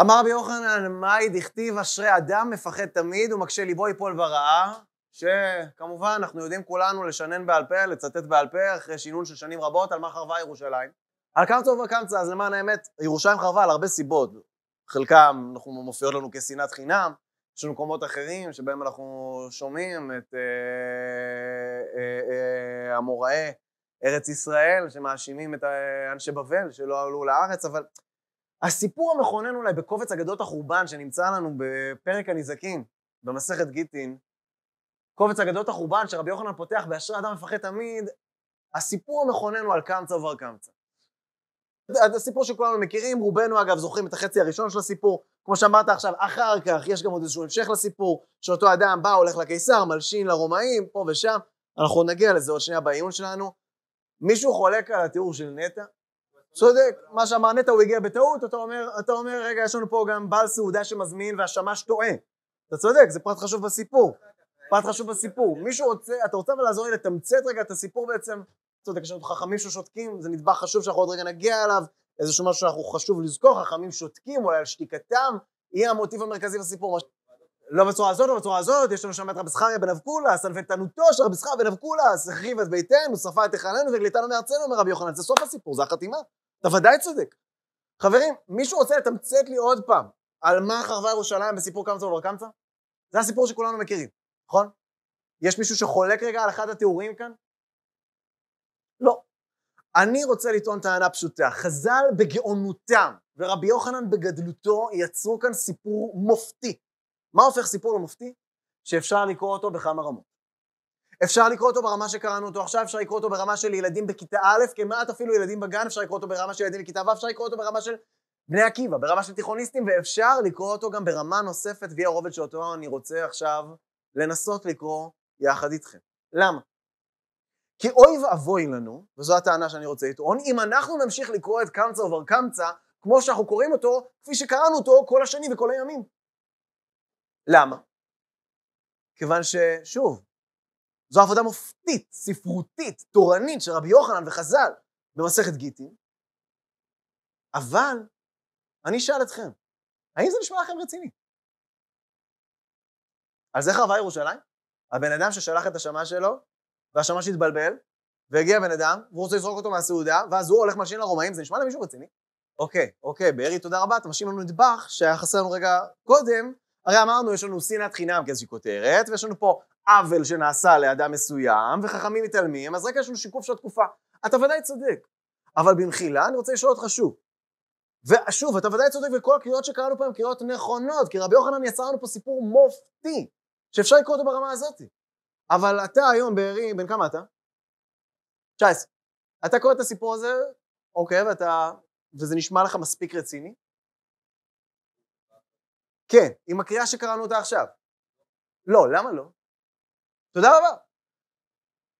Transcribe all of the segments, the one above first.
אמר רבי יוחנן, מאי דכתיב אשרי אדם מפחד תמיד ומקשה ליבו יפול ברעה, שכמובן אנחנו יודעים כולנו לשנן בעל פה, לצטט בעל פה אחרי שינון של שנים רבות על מה חרבה ירושלים. על קמצא וקמצא, אז למען האמת, ירושלים חרבה על הרבה סיבות. חלקם אנחנו מופיעות לנו כשנאת חינם, יש לנו מקומות אחרים שבהם אנחנו שומעים את אה, אה, אה, המוראה ארץ ישראל, שמאשימים את אה, אנשי בבל שלא עלו לארץ, אבל הסיפור המכונן אולי בקובץ אגדות החורבן שנמצא לנו בפרק הנזקים, במסכת גיטין, קובץ אגדות החורבן שרבי יוחנן פותח באשרי אדם מפחד תמיד, הסיפור המכונן הוא על קמצא ובר קמצא. הסיפור שכולנו מכירים, רובנו אגב זוכרים את החצי הראשון של הסיפור, כמו שאמרת עכשיו, אחר כך יש גם עוד איזשהו המשך לסיפור, שאותו אדם בא, הולך לקיסר, מלשין לרומאים, פה ושם, אנחנו נגיע לזה עוד שנייה בעיון שלנו. מישהו חולק על התיאור של נטע? צודק, מה שהמענית הוא הגיע בטעות, אתה אומר, אתה אומר רגע יש לנו פה גם בעל סעודה שמזמין והשמש טועה. אתה צודק, זה פרט חשוב בסיפור. פרט חשוב בסיפור. מישהו רוצה, אתה רוצה אבל לעזור לי לתמצת רגע את הסיפור בעצם? צודק, יש לנו חכמים ששותקים, זה נדבך חשוב שאנחנו עוד רגע נגיע אליו, איזשהו משהו שאנחנו חשוב לזכור, חכמים שותקים אולי על שתיקתם, יהיה המוטיב המרכזי בסיפור. לא בצורה הזאת, לא בצורה הזאת, יש לנו שם את רבי זכריה בן אבקולס, על ותנותו של רבי זכריה בן אבקולס, החריב את ביתנו, שרפה את היכלנו וגליתנו מארצנו, אומר רבי יוחנן, זה סוף הסיפור, זה החתימה. אתה ודאי צודק. חברים, מישהו רוצה לתמצת לי עוד פעם על מה חרבה ירושלים בסיפור קמצא ובר קמצא? זה הסיפור שכולנו מכירים, נכון? יש מישהו שחולק רגע על אחד התיאורים כאן? לא. אני רוצה לטעון טענה פשוטה. חז"ל בגאונותם ורבי יוחנן בגדלותו יצרו כאן סיפור מופתי. מה הופך סיפור למופתי? לא שאפשר לקרוא אותו בכמה רמות. אפשר לקרוא אותו ברמה שקראנו אותו עכשיו, אפשר לקרוא אותו ברמה של ילדים בכיתה א', כמעט אפילו ילדים בגן, אפשר לקרוא אותו ברמה של ילדים בכיתה ו', אפשר לקרוא אותו ברמה של בני עקיבא, ברמה של תיכוניסטים, ואפשר לקרוא אותו גם ברמה נוספת, והיא הרובד שאותו אני רוצה עכשיו לנסות לקרוא יחד איתכם. למה? כי אוי ואבוי לנו, וזו הטענה שאני רוצה לטעון, אם אנחנו נמשיך לקרוא את קמצא ובר קמצא, כמו שאנחנו קוראים אותו, כפי שקראנו אותו כל השנים וכל הימים. למה? כיוון ששוב, זו עבודה מופתית, ספרותית, תורנית של רבי יוחנן וחז"ל במסכת גיטין, אבל אני אשאל אתכם, האם זה נשמע לכם רציני? על זה חרבה ירושלים? הבן אדם ששלח את השמש שלו, והשמש התבלבל, והגיע בן אדם, והוא רוצה לזרוק אותו מהסעודה, ואז הוא הולך מלשין לרומאים, זה נשמע למישהו רציני? אוקיי, אוקיי, בארי, תודה רבה, אתה משאיר לנו נדבך שהיה חסר לנו רגע קודם, הרי אמרנו, יש לנו שנאת חינם כאיזושהי כותרת, ויש לנו פה עוול שנעשה לאדם מסוים, וחכמים מתעלמים, אז רק יש לנו שיקוף של התקופה. אתה ודאי צודק, אבל במחילה אני רוצה לשאול אותך שוב. ושוב, אתה ודאי צודק, וכל הקריאות שקראנו פה הן קריאות נכונות, כי רבי יוחנן יצר לנו פה סיפור מופתי, שאפשר לקרוא אותו ברמה הזאת. אבל אתה היום בארי, בן כמה אתה? 19. אתה קורא את הסיפור הזה, אוקיי, ואתה, וזה נשמע לך מספיק רציני? כן, עם הקריאה שקראנו אותה עכשיו. לא, למה לא? תודה רבה.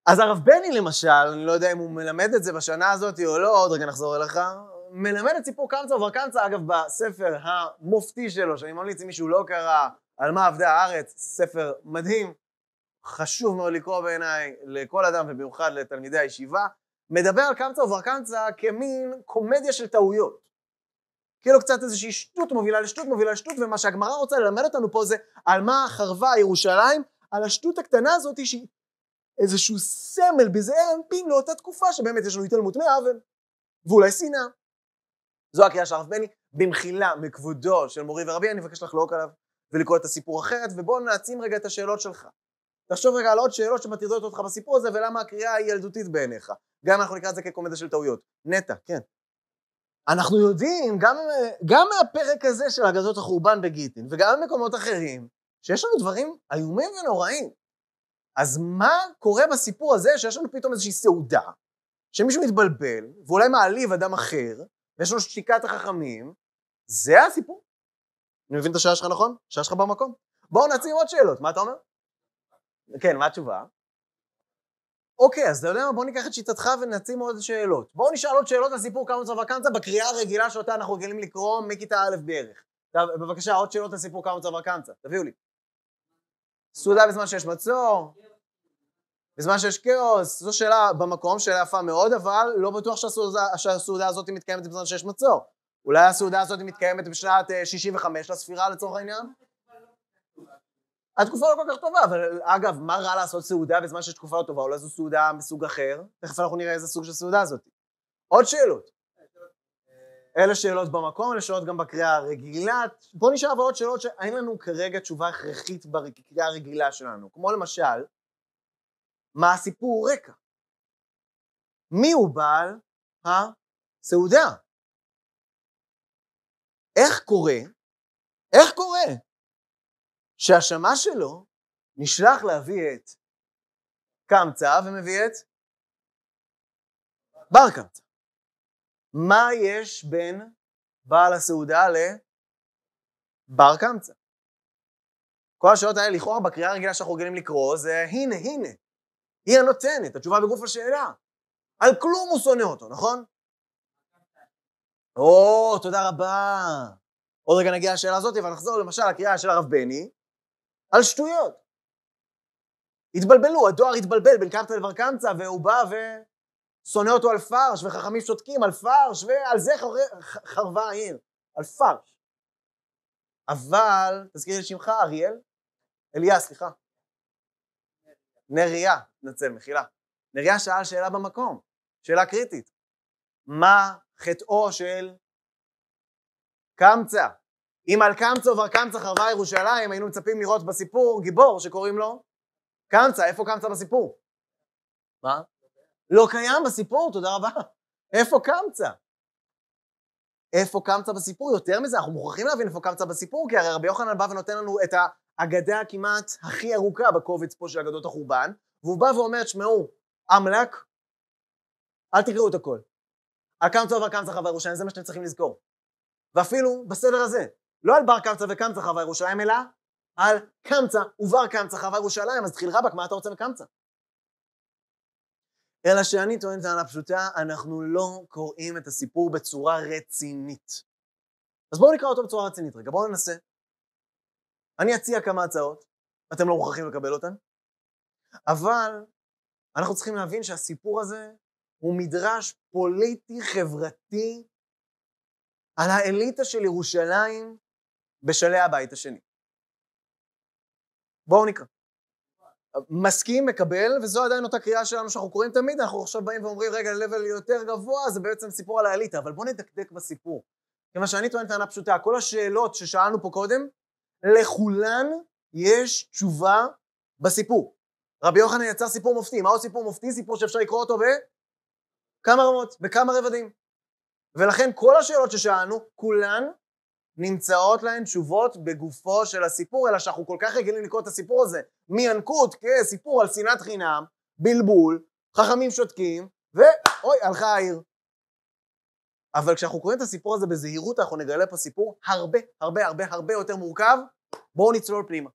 אז הרב בני למשל, אני לא יודע אם הוא מלמד את זה בשנה הזאת או לא, עוד רגע נחזור אליך, מלמד את סיפור קמצא עובר קמצא, אגב, בספר המופתי שלו, שאני ממליץ אם מישהו לא קרא, על מה עבדה הארץ, ספר מדהים, חשוב מאוד לקרוא בעיניי לכל אדם ובמיוחד לתלמידי הישיבה, מדבר על קמצא עובר קמצא כמין קומדיה של טעויות. כאילו קצת איזושהי שטות מובילה לשטות מובילה לשטות, ומה שהגמרא רוצה ללמד אותנו פה זה על מה חרבה ירושלים, על השטות הקטנה הזאת שהיא איזשהו סמל בזעיר אנפין לאותה תקופה שבאמת יש לנו התעלמות מאוון, ואולי שנאה. זו הקריאה של הרב בני, במחילה מכבודו של מורי ורבי, אני מבקש לחלוק עליו ולקרוא את הסיפור אחרת, ובואו נעצים רגע את השאלות שלך. תחשוב רגע על עוד שאלות שמטרידות אותך בסיפור הזה, ולמה הקריאה היא ילדותית בעיניך. גם אנחנו נקרא את זה כקומדיה של טעויות. נטע, כן. אנחנו יודעים, גם, גם מהפרק הזה של אגדות החורבן בגיטין, וגם במקומות אחרים, שיש לנו דברים איומים ונוראים. אז מה קורה בסיפור הזה שיש לנו פתאום איזושהי סעודה, שמישהו מתבלבל, ואולי מעליב אדם אחר, ויש לנו שתיקת החכמים, זה הסיפור. אני מבין את השאלה שלך נכון? השאלה שלך במקום. בואו נציב עוד שאלות, מה אתה אומר? כן, מה התשובה? אוקיי, אז אתה יודע מה? בוא ניקח את שיטתך ונשים עוד שאלות. בואו נשאל עוד שאלות על סיפור קמצא וקמצא בקריאה הרגילה שאותה אנחנו רגילים לקרוא מכיתה א' בערך. טוב, בבקשה, עוד שאלות על סיפור קמצא וקמצא, תביאו לי. סעודה בזמן שיש מצור, בזמן שיש כאוס, זו שאלה במקום, שאלה יפה מאוד, אבל לא בטוח שהסעודה, שהסעודה הזאת מתקיימת בזמן שיש מצור. אולי הסעודה הזאת מתקיימת בשנת 65 אה, לספירה לצורך העניין? התקופה לא כל כך טובה, אבל אגב, מה רע לעשות סעודה בזמן שיש תקופה לא טובה? אולי זו סעודה מסוג אחר? תכף אנחנו נראה איזה סוג של סעודה זאת. עוד שאלות. אלה שאלות במקום, אלה שאלות גם בקריאה הרגילה. בואו נשאר אבל עוד שאלות שאין לנו כרגע תשובה הכרחית בקריאה הרגילה שלנו. כמו למשל, מה הסיפור רקע? מי הוא בעל הסעודה? איך קורה? איך קורה שהשמה שלו נשלח להביא את קמצא ומביא את בר קמצא. מה יש בין בעל הסעודה לבר קמצא? כל השאלות האלה לכאורה בקריאה הרגילה שאנחנו רגילים לקרוא זה הנה הנה, היא הנותנת, התשובה בגוף השאלה. על כלום הוא שונא אותו, נכון? או, תודה רבה. עוד רגע נגיע לשאלה הזאת ונחזור למשל לקריאה של הרב בני, על שטויות. התבלבלו, הדואר התבלבל בין קמצא לבר קמצא, והוא בא ושונא אותו על פרש, וחכמים שותקים על פרש, ועל זה חר... חרבה העיר, על פרש. אבל, תזכיר לי שמך, אריאל? אליה, סליחה. נריה, נצל, מחילה. נריה שאל שאלה במקום, שאלה קריטית. מה חטאו של קמצא? אם על קמצא ובר קמצא חרבה ירושלים, היינו מצפים לראות בסיפור גיבור שקוראים לו קמצא. איפה קמצא בסיפור? מה? לא קיים בסיפור, תודה רבה. איפה קמצא? איפה קמצא בסיפור? יותר מזה, אנחנו מוכרחים להבין איפה קמצא בסיפור, כי הרי רבי יוחנן בא ונותן לנו את האגדה הכמעט הכי ארוכה בקובץ פה של אגדות החורבן, והוא בא ואומר, תשמעו, אמל"ק, אל תקראו את הכל. על קמצא ובר קמצא חרבה ירושלים, זה מה שאתם צריכים לזכור. ואפילו בסדר הזה, לא על בר קמצא וקמצא חווה ירושלים, אלא על קמצא ובר קמצא חווה ירושלים, אז תחיל רבאק, מה אתה רוצה מקמצא? אלא שאני טוען טענה פשוטה, אנחנו לא קוראים את הסיפור בצורה רצינית. אז בואו נקרא אותו בצורה רצינית רגע, בואו ננסה. אני אציע כמה הצעות, אתם לא מוכרחים לקבל אותן, אבל אנחנו צריכים להבין שהסיפור הזה הוא מדרש פוליטי-חברתי על האליטה של ירושלים בשלהי הבית השני. בואו נקרא. מסכים, מקבל, וזו עדיין אותה קריאה שלנו שאנחנו קוראים תמיד, אנחנו עכשיו באים ואומרים, רגע, לבל יותר גבוה, זה בעצם סיפור על האליטה, אבל בואו נדקדק בסיפור. כיוון שאני טוען טענה פשוטה, כל השאלות ששאלנו פה קודם, לכולן יש תשובה בסיפור. רבי יוחנן יצר סיפור מופתי, מהו סיפור מופתי? סיפור שאפשר לקרוא אותו בכמה רמות, בכמה רבדים. ולכן כל השאלות ששאלנו, כולן נמצאות להן תשובות בגופו של הסיפור, אלא שאנחנו כל כך רגילים לקרוא את הסיפור הזה מינקות כסיפור על שנאת חינם, בלבול, חכמים שותקים, ואוי, הלכה העיר. אבל כשאנחנו קוראים את הסיפור הזה בזהירות, אנחנו נגלה פה סיפור הרבה הרבה הרבה הרבה יותר מורכב. בואו נצלול פנימה.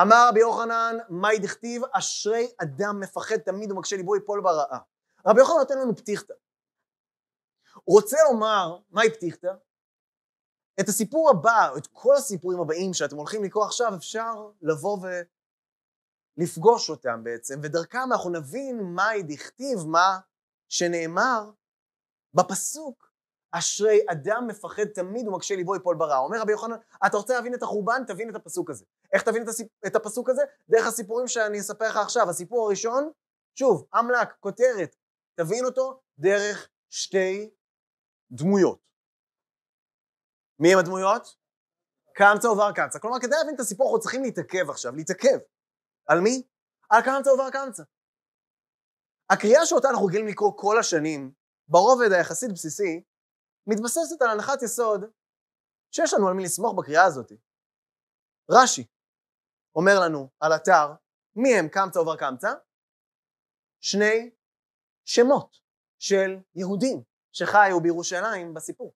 אמר רבי יוחנן, מאי דכתיב, אשרי אדם מפחד תמיד ומקשה ליבו יפול ברעה. רבי יוחנן נותן לנו פתיחתא. רוצה לומר, מהי פתיחתא? את הסיפור הבא, או את כל הסיפורים הבאים שאתם הולכים לקרוא עכשיו, אפשר לבוא ולפגוש אותם בעצם, ודרכם אנחנו נבין מהי דכתיב, מה שנאמר בפסוק אשרי אדם מפחד תמיד ומקשה ליבו יפול ברע. אומר רבי יוחנן, אתה רוצה להבין את החורבן? תבין את הפסוק הזה. איך תבין את, הסיפ... את הפסוק הזה? דרך הסיפורים שאני אספר לך עכשיו. הסיפור הראשון, שוב, אמל"ק, כותרת, תבין אותו דרך שתי דמויות. מי הם הדמויות? קמצא ובר קמצא. כלומר, כדי להבין את הסיפור אנחנו צריכים להתעכב עכשיו, להתעכב. על מי? על קמצא ובר קמצא. הקריאה שאותה אנחנו רגילים לקרוא כל השנים, ברובד היחסית בסיסי, מתבססת על הנחת יסוד שיש לנו על מי לסמוך בקריאה הזאת. רש"י אומר לנו על אתר מי הם קמצא ובר קמצא? שני שמות של יהודים שחיו בירושלים בסיפור.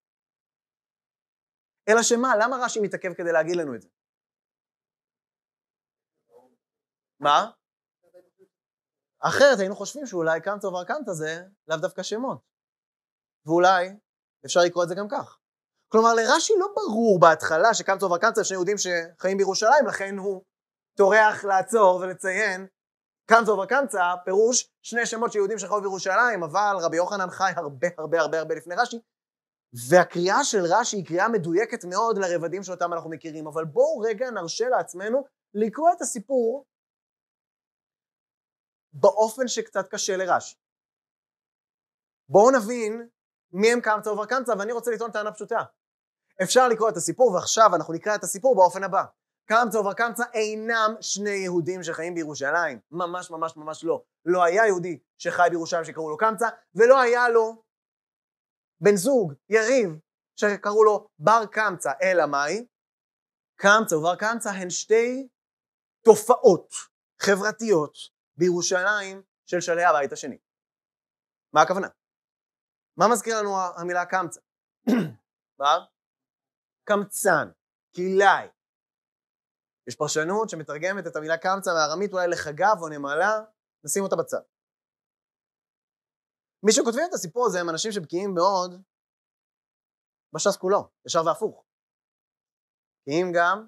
אלא שמה, למה רש"י מתעכב כדי להגיד לנו את זה? מה? אחרת היינו חושבים שאולי קנטה ובר קנטה זה לאו דווקא שמות. ואולי אפשר לקרוא את זה גם כך. כלומר לרש"י לא ברור בהתחלה שקמצא זה שני יהודים שחיים בירושלים, לכן הוא טורח לעצור ולציין קמצא וקמצא, פירוש שני שמות של יהודים שחיו בירושלים, אבל רבי יוחנן חי הרבה הרבה הרבה הרבה לפני רש"י, והקריאה של רש"י היא קריאה מדויקת מאוד לרבדים שאותם אנחנו מכירים, אבל בואו רגע נרשה לעצמנו לקרוא את הסיפור באופן שקצת קשה לרש"י. בואו נבין מי הם קמצא ובר קמצא, ואני רוצה לטעון טענה פשוטה. אפשר לקרוא את הסיפור, ועכשיו אנחנו נקרא את הסיפור באופן הבא. קמצא ובר קמצא אינם שני יהודים שחיים בירושלים. ממש ממש ממש לא. לא היה יהודי שחי בירושלים שקראו לו קמצא, ולא היה לו בן זוג, יריב, שקראו לו בר קמצא, אלא מאי? קמצא ובר קמצא הן שתי תופעות חברתיות בירושלים של שלהי הבית השני. מה הכוונה? מה מזכיר לנו המילה קמצא? בר? קמצן, כלאי. יש פרשנות שמתרגמת את המילה קמצא מארמית אולי לחגב או נמלה, נשים אותה בצד. מי שכותבים את הסיפור הזה הם אנשים שבקיאים מאוד בש"ס כולו, ישר והפוך. בקיאים גם,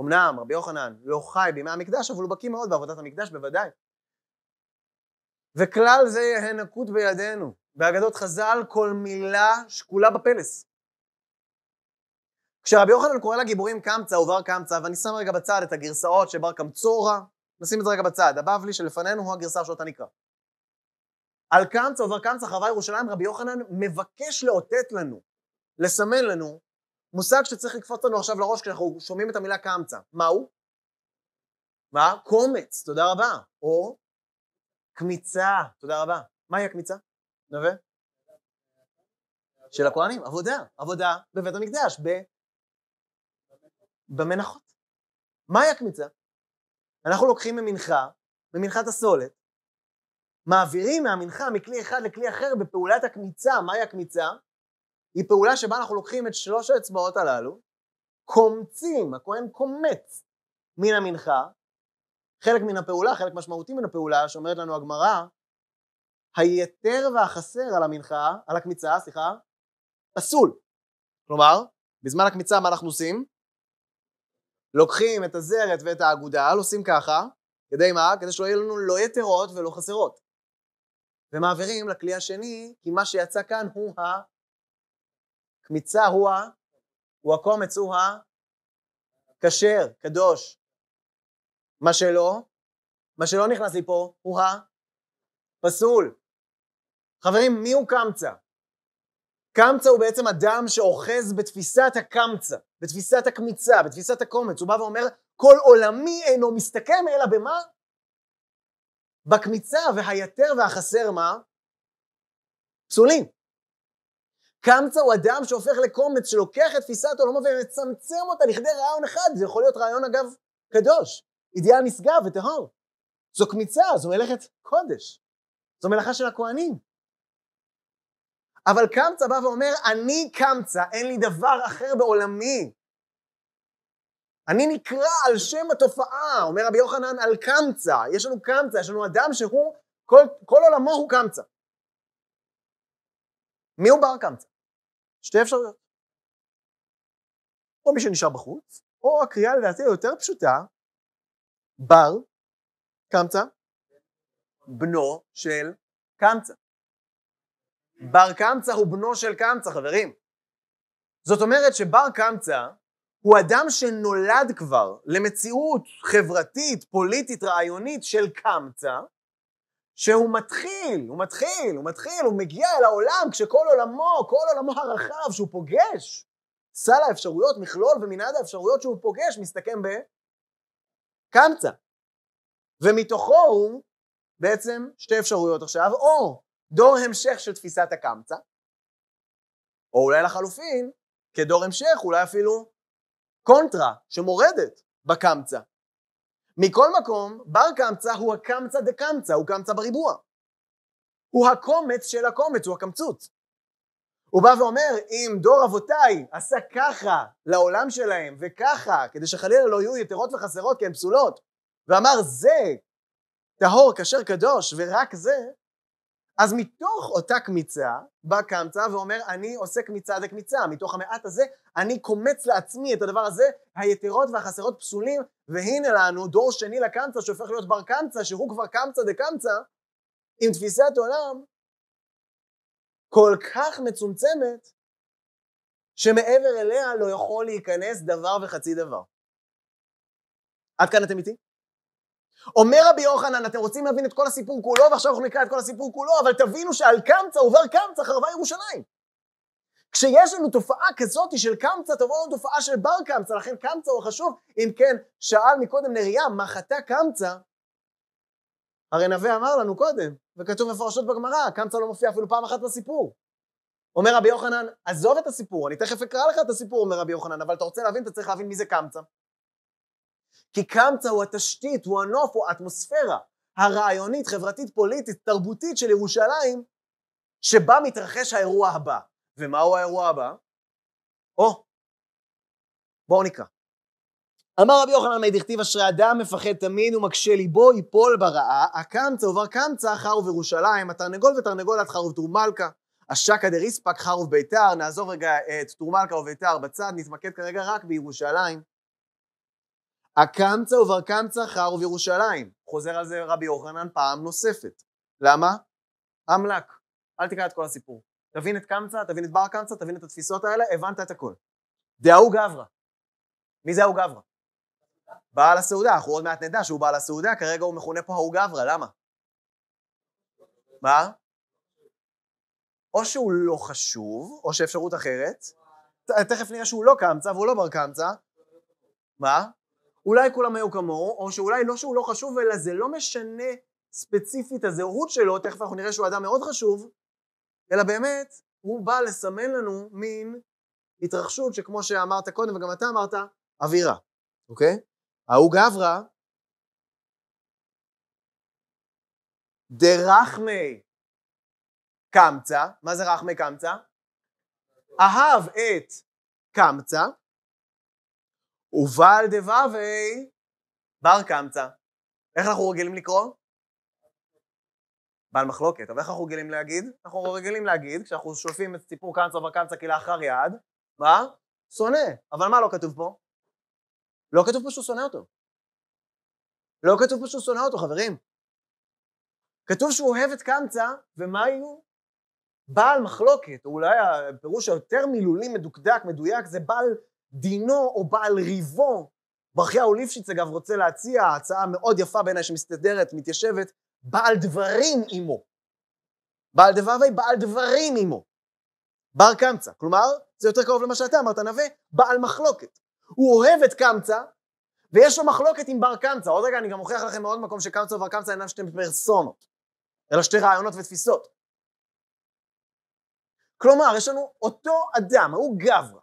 אמנם רבי יוחנן לא חי בימי המקדש, אבל הוא בקיא מאוד בעבודת המקדש בוודאי. וכלל זה יהיה נקוט בידינו. באגדות חז"ל כל מילה שקולה בפלס. כשרבי יוחנן קורא לגיבורים קמצא ובר קמצא, ואני שם רגע בצד את הגרסאות של בר קמצורה, נשים את זה רגע בצד, הבבלי שלפנינו הוא הגרסה שאותה נקרא. על קמצא עובר קמצא חווה ירושלים, רבי יוחנן מבקש לאותת לנו, לסמן לנו, מושג שצריך לקפוץ לנו עכשיו לראש כשאנחנו שומעים את המילה קמצא. מהו? מה? קומץ, תודה רבה. או קמיצה, תודה רבה. מהי הקמיצה? נווה? של הכוהנים, עבודה, עבודה בבית המקדש, ב... במנחות. מהי הקמיצה? אנחנו לוקחים ממנחה, ממנחת הסולת, מעבירים מהמנחה מכלי אחד לכלי אחר בפעולת הקמיצה. מהי הקמיצה? היא פעולה שבה אנחנו לוקחים את שלוש האצבעות הללו, קומצים, הכהן קומץ מן המנחה, חלק מן הפעולה, חלק משמעותי מן הפעולה, שאומרת לנו הגמרא, היתר והחסר על המנחה, על הקמיצה, סליחה, פסול. כלומר, בזמן הקמיצה מה אנחנו עושים? לוקחים את הזרת ואת האגודל, עושים ככה, כדי מה? כדי שלא יהיו לנו לא יתרות ולא חסרות. ומעבירים לכלי השני, כי מה שיצא כאן הוא הקמיצה, הוא, ה... הוא הקומץ, הוא הכשר, קדוש. מה שלא, מה שלא נכנס לי פה, הוא הפסול. חברים, מי הוא קמצא? קמצא הוא בעצם אדם שאוחז בתפיסת הקמצא, בתפיסת הקמיצה, בתפיסת הקומץ. הוא בא ואומר, כל עולמי אינו מסתכם אלא במה? בקמיצה והיתר והחסר מה? פסולים. קמצא הוא אדם שהופך לקומץ, שלוקח את תפיסת עולמו ומצמצם אותה לכדי רעיון אחד, זה יכול להיות רעיון אגב קדוש, אידיאל נשגב וטהור. זו קמיצה, זו מלאכת קודש, זו מלאכה של הכוהנים. אבל קמצא בא ואומר, אני קמצא, אין לי דבר אחר בעולמי אני נקרא על שם התופעה, אומר רבי יוחנן על קמצא, יש לנו קמצא, יש לנו אדם שהוא, כל, כל עולמו הוא קמצא. מי הוא בר קמצא? שתי אפשרויות. או מי שנשאר בחוץ, או הקריאה לדעתי היותר פשוטה, בר קמצא, בנו של קמצא. בר קמצא הוא בנו של קמצא, חברים. זאת אומרת שבר קמצא הוא אדם שנולד כבר למציאות חברתית, פוליטית, רעיונית של קמצא, שהוא מתחיל, הוא מתחיל, הוא מתחיל, הוא מגיע אל העולם כשכל עולמו, כל עולמו הרחב שהוא פוגש, סל האפשרויות, מכלול ומנעד האפשרויות שהוא פוגש מסתכם בקמצא. ומתוכו הוא בעצם שתי אפשרויות עכשיו, או דור המשך של תפיסת הקמצא, או אולי לחלופין, כדור המשך, אולי אפילו קונטרה שמורדת בקמצא. מכל מקום, בר קמצא הוא הקמצא דקמצא, הוא קמצא בריבוע. הוא הקומץ של הקומץ, הוא הקמצוץ. הוא בא ואומר, אם דור אבותיי עשה ככה לעולם שלהם, וככה, כדי שחלילה לא יהיו יתרות וחסרות כי הן פסולות, ואמר זה טהור, כשר, קדוש, ורק זה, אז מתוך אותה קמיצה בא קמצא ואומר אני עושה קמיצה דקמיצה, מתוך המעט הזה אני קומץ לעצמי את הדבר הזה, היתרות והחסרות פסולים, והנה לנו דור שני לקמצא שהופך להיות בר קמצא, שהוא כבר קמצא דקמצא, עם תפיסת עולם כל כך מצומצמת, שמעבר אליה לא יכול להיכנס דבר וחצי דבר. עד כאן אתם איתי? אומר רבי יוחנן, אתם רוצים להבין את כל הסיפור כולו, ועכשיו אנחנו נקרא את כל הסיפור כולו, אבל תבינו שעל קמצא עובר קמצא חרבה ירושלים. כשיש לנו תופעה כזאת של קמצא, תבוא לנו תופעה של בר קמצא, לכן קמצא הוא חשוב. אם כן, שאל מקודם נריה, מה חטא קמצא? הרי נווה אמר לנו קודם, וכתוב מפורשות בגמרא, קמצא לא מופיע אפילו פעם אחת בסיפור. אומר רבי יוחנן, עזוב את הסיפור, אני תכף אקרא לך את הסיפור, אומר רבי יוחנן, אבל אתה רוצה להבין, אתה צריך להבין מי זה קמצא. כי קמצא הוא התשתית, הוא הנוף, הוא האטמוספירה הרעיונית, חברתית, פוליטית, תרבותית של ירושלים, שבה מתרחש האירוע הבא. ומהו האירוע הבא? או, בואו נקרא. אמר רבי יוחנן מי דכתיב אשרי אדם מפחד תמיד ומקשה ליבו יפול ברעה, הקמצא ובר קמצא חרוב ירושלים, התרנגול ותרנגולת חרוב תורמלכה, השקא דריספק חרוב ביתר, נעזוב רגע את תורמלכה וביתר בצד, נתמקד כרגע רק בירושלים. הקמצא ובר קמצא חר ובירושלים. חוזר על זה רבי יוחנן פעם נוספת. למה? אמל"ק. אל תקרא את כל הסיפור. תבין את קמצא, תבין את בר קמצא, תבין את התפיסות האלה, הבנת את הכל. דאהו גברא. מי זה ההוא גברא? בעל הסעודה, אנחנו עוד מעט נדע שהוא בעל הסעודה, כרגע הוא מכונה פה ההוא גברא, למה? מה? או שהוא לא חשוב, או שאפשרות אחרת, תכף נראה שהוא לא קמצא והוא לא בר קמצא, מה? אולי כולם היו כמוהו, או שאולי לא שהוא לא חשוב, אלא זה לא משנה ספציפית הזהות שלו, תכף אנחנו נראה שהוא אדם מאוד חשוב, אלא באמת, הוא בא לסמן לנו מין התרחשות שכמו שאמרת קודם, וגם אתה אמרת, אווירה, אוקיי? ההוא גברא, דרחמי קמצא, מה זה רחמי קמצא? אהב את קמצא, ובל דבבי בר קמצא. איך אנחנו רגילים לקרוא? בעל מחלוקת. אבל איך אנחנו רגילים להגיד? אנחנו רגילים להגיד, כשאנחנו שולפים את סיפור קמצא בר קמצא כלאחר יד, מה? שונא. אבל מה לא כתוב פה? לא כתוב פה שהוא שונא אותו. לא כתוב פה שהוא שונא אותו, חברים. כתוב שהוא אוהב את קמצא, ומה יהיו? בעל מחלוקת, או אולי הפירוש היותר מילולי מדוקדק, מדויק, זה בעל דינו או בעל ריבו. ברכיהו ליפשיץ אגב רוצה להציע הצעה מאוד יפה בעיניי שמסתדרת, מתיישבת, בעל דברים עמו. בעל דברי, בעל דברים עמו. בר קמצא, כלומר, זה יותר קרוב למה שאתה אמרת, נווה, בעל מחלוקת. הוא אוהב את קמצא, ויש לו מחלוקת עם בר קמצא. עוד רגע אני גם אוכיח לכם מאוד מקום שקמצא ובר קמצא אינם שתי פרסונות, אלא שתי רעיונות ותפיסות. כלומר, יש לנו אותו אדם, ההוא גברא,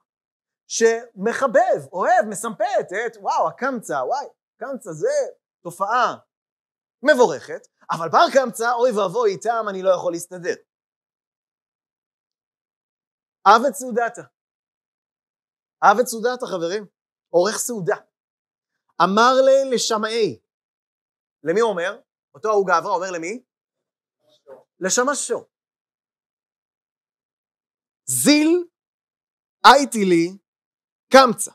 שמחבב, אוהב, מסמפת את וואו הקמצא, וואי, קמצא זה תופעה מבורכת, אבל בר קמצא, אוי ואבוי, איתם אני לא יכול להסתדר. עוות את סעודתה. אב סעודתה, חברים. עורך סעודה. אמר לי לשמאי. למי הוא אומר? אותו ההוא גברא אומר למי? לשמשו. זיל הייתי לי קמצא.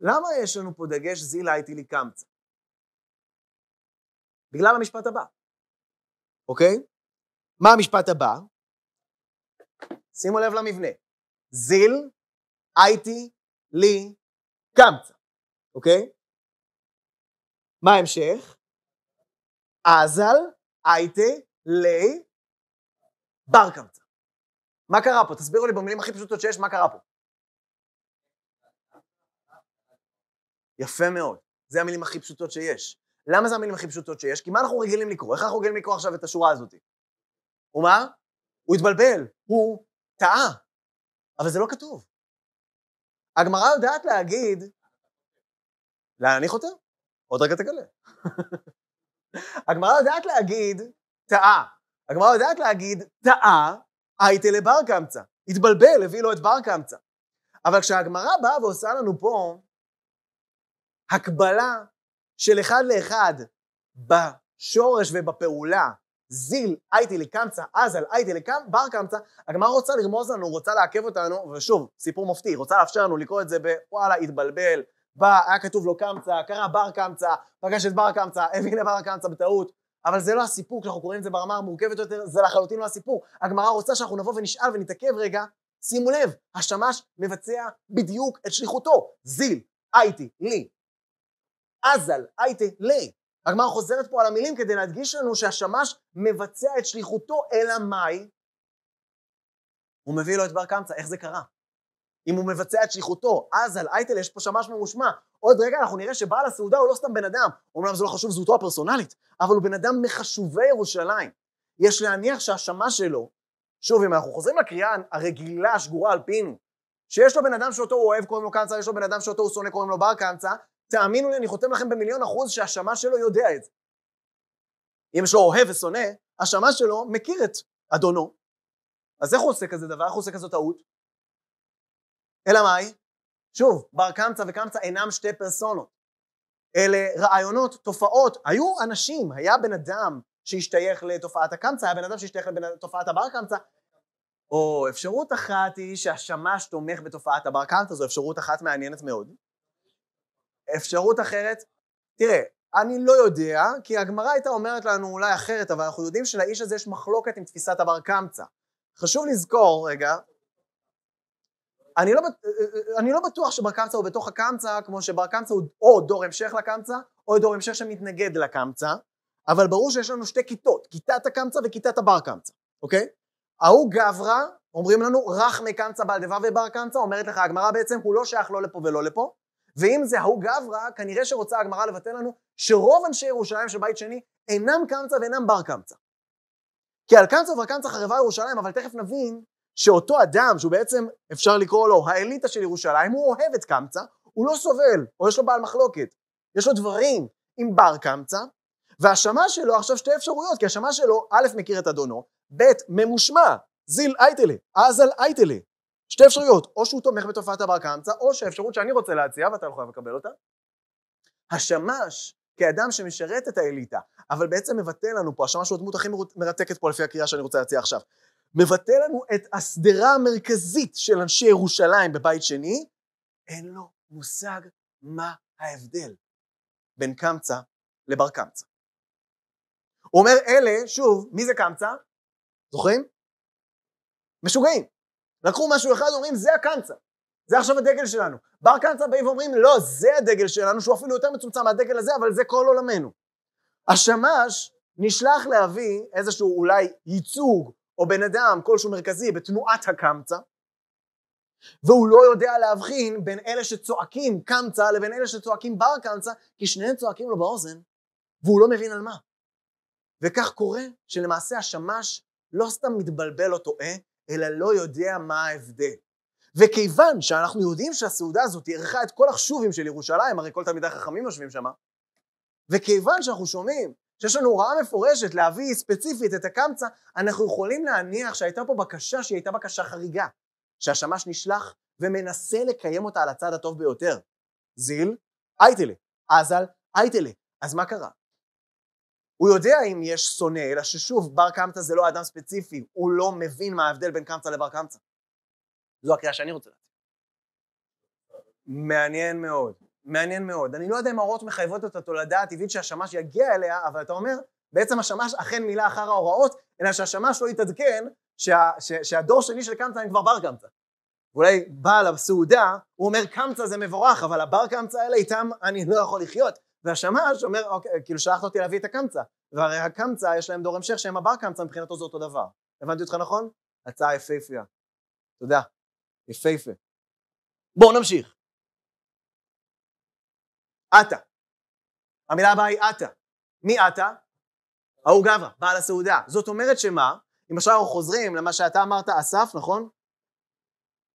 למה יש לנו פה דגש זילה הייתי לי קמצא? בגלל המשפט הבא, אוקיי? מה המשפט הבא? שימו לב למבנה. זיל, הייתי, לי, קמצא, אוקיי? מה ההמשך? אזל, הייתה, לי, בר קמצא. מה קרה פה? תסבירו לי במילים הכי פשוטות שיש, מה קרה פה? יפה מאוד. זה המילים הכי פשוטות שיש. למה זה המילים הכי פשוטות שיש? כי מה אנחנו רגילים לקרוא? איך אנחנו רגילים לקרוא עכשיו את השורה הזאת? הוא מה? הוא התבלבל, הוא טעה. אבל זה לא כתוב. הגמרא יודעת להגיד, לאן אני חותר? עוד רגע תגלה. הגמרא יודעת להגיד, טעה. הגמרא יודעת להגיד, טעה, הייתה לבר קמצא, התבלבל, הביא לו את בר קמצא. אבל כשהגמרא באה ועושה לנו פה הקבלה של אחד לאחד בשורש ובפעולה, זיל הייתי לקמצא, אזל הייתי בר קמצא, הגמרא רוצה לרמוז לנו, רוצה לעכב אותנו, ושוב, סיפור מופתי, רוצה לאפשר לנו לקרוא את זה בוואלה, התבלבל, בא, היה כתוב לו קמצא, קרא בר קמצא, פגש את בר קמצא, הביא לבר קמצא בטעות, אבל זה לא הסיפור, כשאנחנו קוראים את זה ברמה המורכבת יותר, זה לחלוטין לא הסיפור. הגמרא רוצה שאנחנו נבוא ונשאל ונתעכב רגע, שימו לב, השמש מבצע בדיוק את שליחותו. זיל, הייתי, לי. עזל, הייתי, לי. הגמרא חוזרת פה על המילים כדי להדגיש לנו שהשמש מבצע את שליחותו, אלא מאי? הוא מביא לו את בר קמצא, איך זה קרה? אם הוא מבצע את שליחותו. אז על אייטל יש פה שמש ממושמע. עוד רגע אנחנו נראה שבעל הסעודה הוא לא סתם בן אדם. אומנם זה לא חשוב זהותו הפרסונלית, אבל הוא בן אדם מחשובי ירושלים. יש להניח שהשמש שלו, שוב, אם אנחנו חוזרים לקריאה הרגילה השגורה על פינו, שיש לו בן אדם שאותו הוא אוהב קוראים לו קנצה, יש לו בן אדם שאותו הוא שונא קוראים לו בר קנצה, תאמינו לי, אני חותם לכם במיליון אחוז שהשמש שלו יודע את זה. אם יש לו אוהב ושונא, השמש שלו מכיר את אדונו. אז איך הוא עושה כזה דבר? איך הוא עושה כזו טעות? אלא מאי? שוב, בר קמצא וקמצא אינם שתי פרסונות. אלה רעיונות, תופעות. היו אנשים, היה בן אדם שהשתייך לתופעת הקמצא, היה בן אדם שהשתייך לתופעת הבר קמצא. או אפשרות אחת היא שהשמש תומך בתופעת הבר קמצא, זו אפשרות אחת מעניינת מאוד. אפשרות אחרת, תראה, אני לא יודע, כי הגמרא הייתה אומרת לנו אולי אחרת, אבל אנחנו יודעים שלאיש הזה יש מחלוקת עם תפיסת הבר קמצא. חשוב לזכור רגע אני לא, אה, אה, אה, אני לא בטוח שבר קמצא הוא בתוך הקמצא, כמו שבר קמצא הוא או דור המשך לקמצא, או דור המשך שמתנגד לקמצא, אבל ברור שיש לנו שתי כיתות, כיתת הקמצא וכיתת הבר קמצא, אוקיי? ההוא גברא, אומרים לנו, רך מקמצא בעל דבב ובר קמצא, אומרת לך הגמרא בעצם, הוא לא שייך לא לפה ולא לפה, ואם זה ההוא גברא, כנראה שרוצה הגמרא לבטל לנו שרוב אנשי ירושלים של בית שני אינם קמצא ואינם בר קמצא. כי על קמצא ובר קמצא חרבה ירושלים, אבל תכף נבין שאותו אדם, שהוא בעצם, אפשר לקרוא לו האליטה של ירושלים, הוא אוהב את קמצא, הוא לא סובל, או יש לו בעל מחלוקת. יש לו דברים עם בר קמצא, והשמה שלו, עכשיו שתי אפשרויות, כי השמה שלו, א', מכיר את אדונו, ב', ממושמע, זיל אייטלה, אזל אייטלה. שתי אפשרויות, או שהוא תומך בתופעת הבר קמצא, או שהאפשרות שאני רוצה להציע, ואתה לא חייב לקבל אותה, השמש כאדם שמשרת את האליטה, אבל בעצם מבטא לנו פה, השמש הוא הדמות הכי מרתקת פה לפי הקריאה שאני רוצה להציע עכשיו. מבטא לנו את השדרה המרכזית של אנשי ירושלים בבית שני, אין לו מושג מה ההבדל בין קמצא לבר קמצא. הוא אומר אלה, שוב, מי זה קמצא? זוכרים? משוגעים. לקחו משהו אחד, אומרים זה הקמצא, זה עכשיו הדגל שלנו. בר קמצא באים ואומרים לא, זה הדגל שלנו, שהוא אפילו יותר מצומצם מהדגל הזה, אבל זה כל עולמנו. השמש נשלח להביא איזשהו אולי ייצוג או בן אדם כלשהו מרכזי בתנועת הקמצא, והוא לא יודע להבחין בין אלה שצועקים קמצא לבין אלה שצועקים בר קמצא, כי שניהם צועקים לו באוזן, והוא לא מבין על מה. וכך קורה שלמעשה השמש לא סתם מתבלבל או טועה, אה, אלא לא יודע מה ההבדל. וכיוון שאנחנו יודעים שהסעודה הזאת אירחה את כל החשובים של ירושלים, הרי כל תלמידי החכמים יושבים שם, וכיוון שאנחנו שומעים שיש לנו הוראה מפורשת להביא ספציפית את הקמצא, אנחנו יכולים להניח שהייתה פה בקשה שהיא הייתה בקשה חריגה, שהשמש נשלח ומנסה לקיים אותה על הצד הטוב ביותר. זיל, אייטלה, עזל, אייטלה. אז מה קרה? הוא יודע אם יש שונא, אלא ששוב, בר קמצא זה לא אדם ספציפי, הוא לא מבין מה ההבדל בין קמצא לבר קמצא. זו הקריאה שאני רוצה לעשות. מעניין מאוד. מעניין מאוד. אני לא יודע אם ההוראות מחייבות את התולדה הטבעית שהשמש יגיע אליה, אבל אתה אומר, בעצם השמש אכן מילא אחר ההוראות, אלא שהשמש לא יתעדכן שה, שה, שהדור שני של קמצא הם כבר בר קמצא. ואולי בעל הסעודה, הוא אומר קמצא זה מבורך, אבל הבר קמצא האלה איתם אני לא יכול לחיות. והשמש אומר, אוקיי, כאילו שלחת אותי להביא את הקמצא. והרי הקמצא יש להם דור המשך שהם הבר קמצא, מבחינתו זה אותו דבר. הבנתי אותך נכון? הצעה יפהפייה. תודה. יפהפה. בואו נמשיך. אתה. המילה הבאה היא אתה. מי אתה? ההוא גברא, בעל הסעודה. זאת אומרת שמה? אם עכשיו אנחנו חוזרים למה שאתה אמרת אסף, נכון?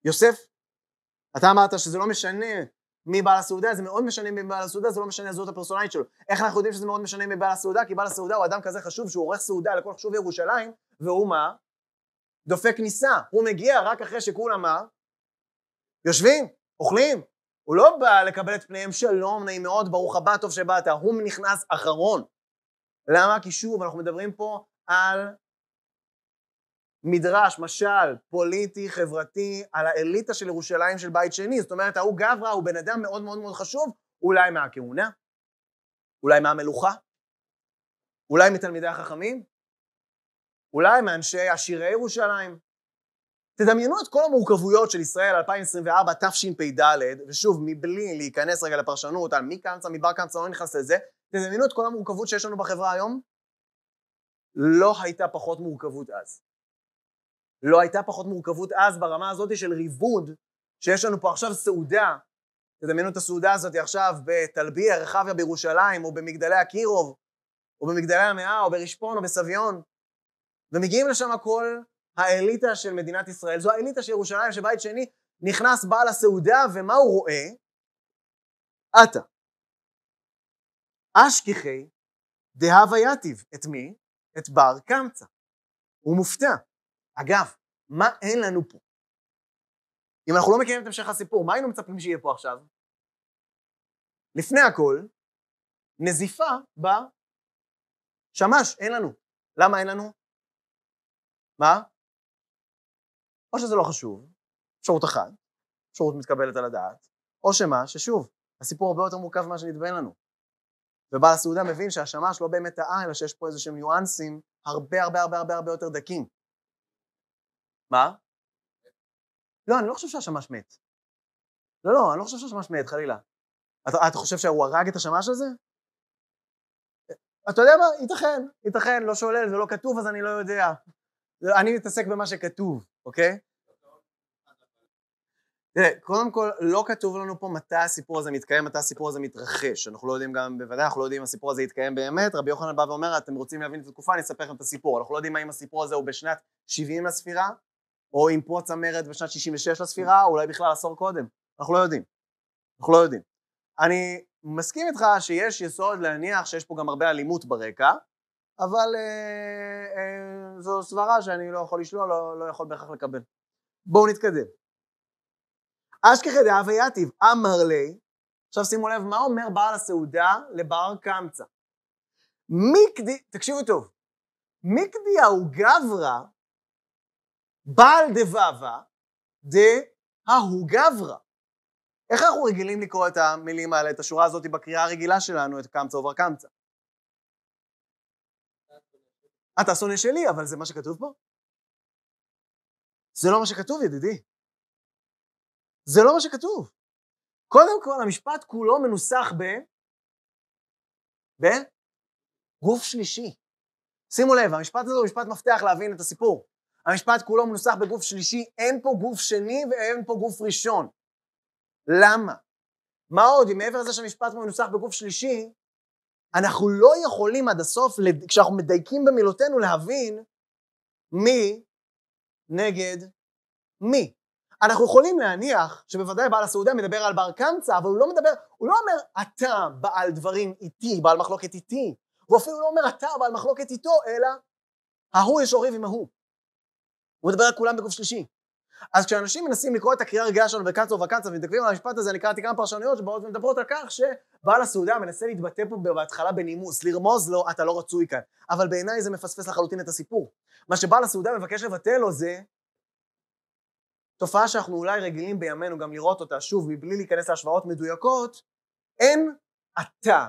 יוסף, אתה אמרת שזה לא משנה מי בעל הסעודה, זה מאוד משנה מי בעל הסעודה, זה לא משנה הזהות הפרסונלית שלו. איך אנחנו יודעים שזה מאוד משנה מי בעל הסעודה? כי בעל הסעודה הוא אדם כזה חשוב שהוא עורך סעודה לכל חשוב ירושלים, והוא מה? דופק כניסה. הוא מגיע רק אחרי שכולם מה? יושבים, אוכלים, הוא לא בא לקבל את פניהם שלום, נעים מאוד, ברוך הבא, טוב שבאת, הוא נכנס אחרון. למה? כי שוב, אנחנו מדברים פה על מדרש, משל, פוליטי, חברתי, על האליטה של ירושלים של בית שני. זאת אומרת, ההוא גברא הוא בן אדם מאוד מאוד מאוד חשוב, אולי מהכהונה, אולי מהמלוכה, אולי מתלמידי החכמים, אולי מאנשי עשירי ירושלים, תדמיינו את כל המורכבויות של ישראל 2024 תשפ"ד, ושוב, מבלי להיכנס רגע לפרשנות על מי קמצא, מי בר קמצא, לא נכנס לזה, תדמיינו את כל המורכבות שיש לנו בחברה היום. לא הייתה פחות מורכבות אז. לא הייתה פחות מורכבות אז ברמה הזאת של ריבוד, שיש לנו פה עכשיו סעודה, תדמיינו את הסעודה הזאת עכשיו בתלביה, רחביה בירושלים, או במגדלי הקירוב, או במגדלי המאה, או ברשפון, או בסביון, ומגיעים לשם הכל האליטה של מדינת ישראל, זו האליטה של ירושלים שבית שני נכנס בעל הסעודה ומה הוא רואה? עתה. אשכחי דהבה יתיב, את מי? את בר קמצא. הוא מופתע. אגב, מה אין לנו פה? אם אנחנו לא מכירים את המשך הסיפור, מה היינו מצפים שיהיה פה עכשיו? לפני הכל, נזיפה בשמש, אין לנו. למה אין לנו? מה? או שזה לא חשוב, אפשרות אחת, אפשרות מתקבלת על הדעת, או שמה, ששוב, הסיפור הרבה יותר מורכב ממה שנדבן לנו. ובעל הסעודה מבין שהשמש לא באמת טעה, אלא שיש פה איזה שהם ניואנסים הרבה הרבה הרבה הרבה הרבה יותר דקים. מה? לא, אני לא חושב שהשמש מת. לא, לא, אני לא חושב שהשמש מת, חלילה. אתה, אתה חושב שהוא הרג את השמש הזה? אתה יודע מה? ייתכן, ייתכן, לא שולל, זה לא כתוב אז אני לא יודע. אני מתעסק במה שכתוב, אוקיי? תראה, קודם כל, לא כתוב לנו פה מתי הסיפור הזה מתקיים, מתי הסיפור הזה מתרחש. אנחנו לא יודעים גם, בוודאי, אנחנו לא יודעים אם הסיפור הזה יתקיים באמת. רבי יוחנן בא ואומר, אתם רוצים להבין את התקופה, אני אספר לכם את הסיפור. אנחנו לא יודעים האם הסיפור הזה הוא בשנת 70 לספירה, או עם פרוץ המרד בשנת 66 לספירה, או אולי בכלל עשור קודם. אנחנו לא יודעים. אנחנו לא יודעים. אני מסכים איתך שיש יסוד להניח שיש פה גם הרבה אלימות ברקע, אבל אה, אה, זו סברה שאני לא יכול לשלול, לא, לא יכול בהכרח לקבל. בואו נתקדם. אשכחי דאב יתיב, אמר לי, עכשיו שימו לב, מה אומר בעל הסעודה לבר קמצא? מקדי, תקשיבו טוב, מקדיהו גברא בעל דבבה דההו גברא. איך אנחנו רגילים לקרוא את המילים האלה, את השורה הזאת בקריאה הרגילה שלנו, את קמצא ובר קמצא? אה, אתה שונא שלי, אבל זה מה שכתוב פה? זה לא מה שכתוב, ידידי. זה לא מה שכתוב. קודם כל, המשפט כולו מנוסח ב... ב... גוף שלישי. שימו לב, המשפט הזה הוא משפט מפתח להבין את הסיפור. המשפט כולו מנוסח בגוף שלישי, אין פה גוף שני ואין פה גוף ראשון. למה? מה עוד, אם מעבר לזה שהמשפט מנוסח בגוף שלישי, אנחנו לא יכולים עד הסוף, כשאנחנו מדייקים במילותינו, להבין מי נגד מי. אנחנו יכולים להניח שבוודאי בעל הסעודה מדבר על בר קמצא, אבל הוא לא מדבר, הוא לא אומר אתה בעל דברים איתי, בעל מחלוקת איתי. הוא אפילו לא אומר אתה בעל מחלוקת איתו, אלא ההוא יש אוריב עם ההוא. הוא מדבר על כולם בגוף שלישי. אז כשאנשים מנסים לקרוא את הקריאה הרגיעה שלנו בקצו ובקצו ומתעכבים על המשפט הזה, אני קראתי כמה פרשנויות שבאות ומדברות על כך שבעל הסעודה מנסה להתבטא פה בהתחלה בנימוס, לרמוז לו אתה לא רצוי כאן. אבל בעיניי זה מפספס לחלוטין את הסיפור. מה שבעל הסעודה מבקש לבטל לו זה תופעה שאנחנו אולי רגילים בימינו גם לראות אותה, שוב, מבלי להיכנס להשוואות מדויקות, אין אתה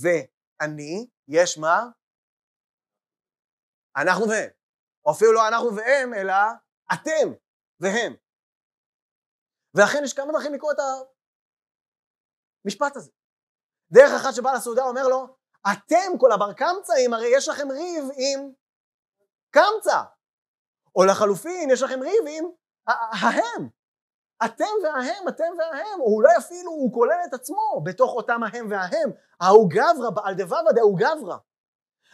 ואני, יש מה? אנחנו והם. או אפילו לא אנחנו והם, אלא אתם. והם. ואכן יש כמה דרכים לקרוא את המשפט הזה. דרך אחת שבעל הסעודה אומר לו, אתם כל הבר קמצאים הרי יש לכם ריב עם קמצא, או לחלופין יש לכם ריב עם ההם, אתם וההם, אתם וההם, או אולי אפילו הוא כולל את עצמו בתוך אותם ההם וההם, ההוא גברא, בעל דבבא דהו גברא.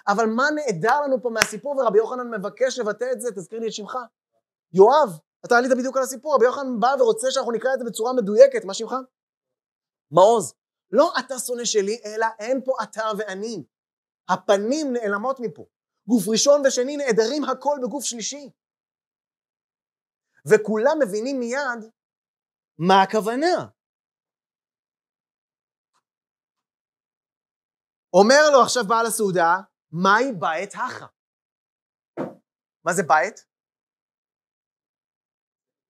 אבל מה נעדר לנו פה מהסיפור, ורבי יוחנן מבקש לבטא את זה, תזכיר לי את שמך, יואב, אתה עלית בדיוק על הסיפור, רבי יוחנן בא ורוצה שאנחנו נקרא את זה בצורה מדויקת, מה שמך? מעוז. לא אתה שונא שלי, אלא אין פה אתה ואני. הפנים נעלמות מפה. גוף ראשון ושני נעדרים הכל בגוף שלישי. וכולם מבינים מיד מה הכוונה. אומר לו עכשיו בעל הסעודה, מהי בית הכה? מה זה בית?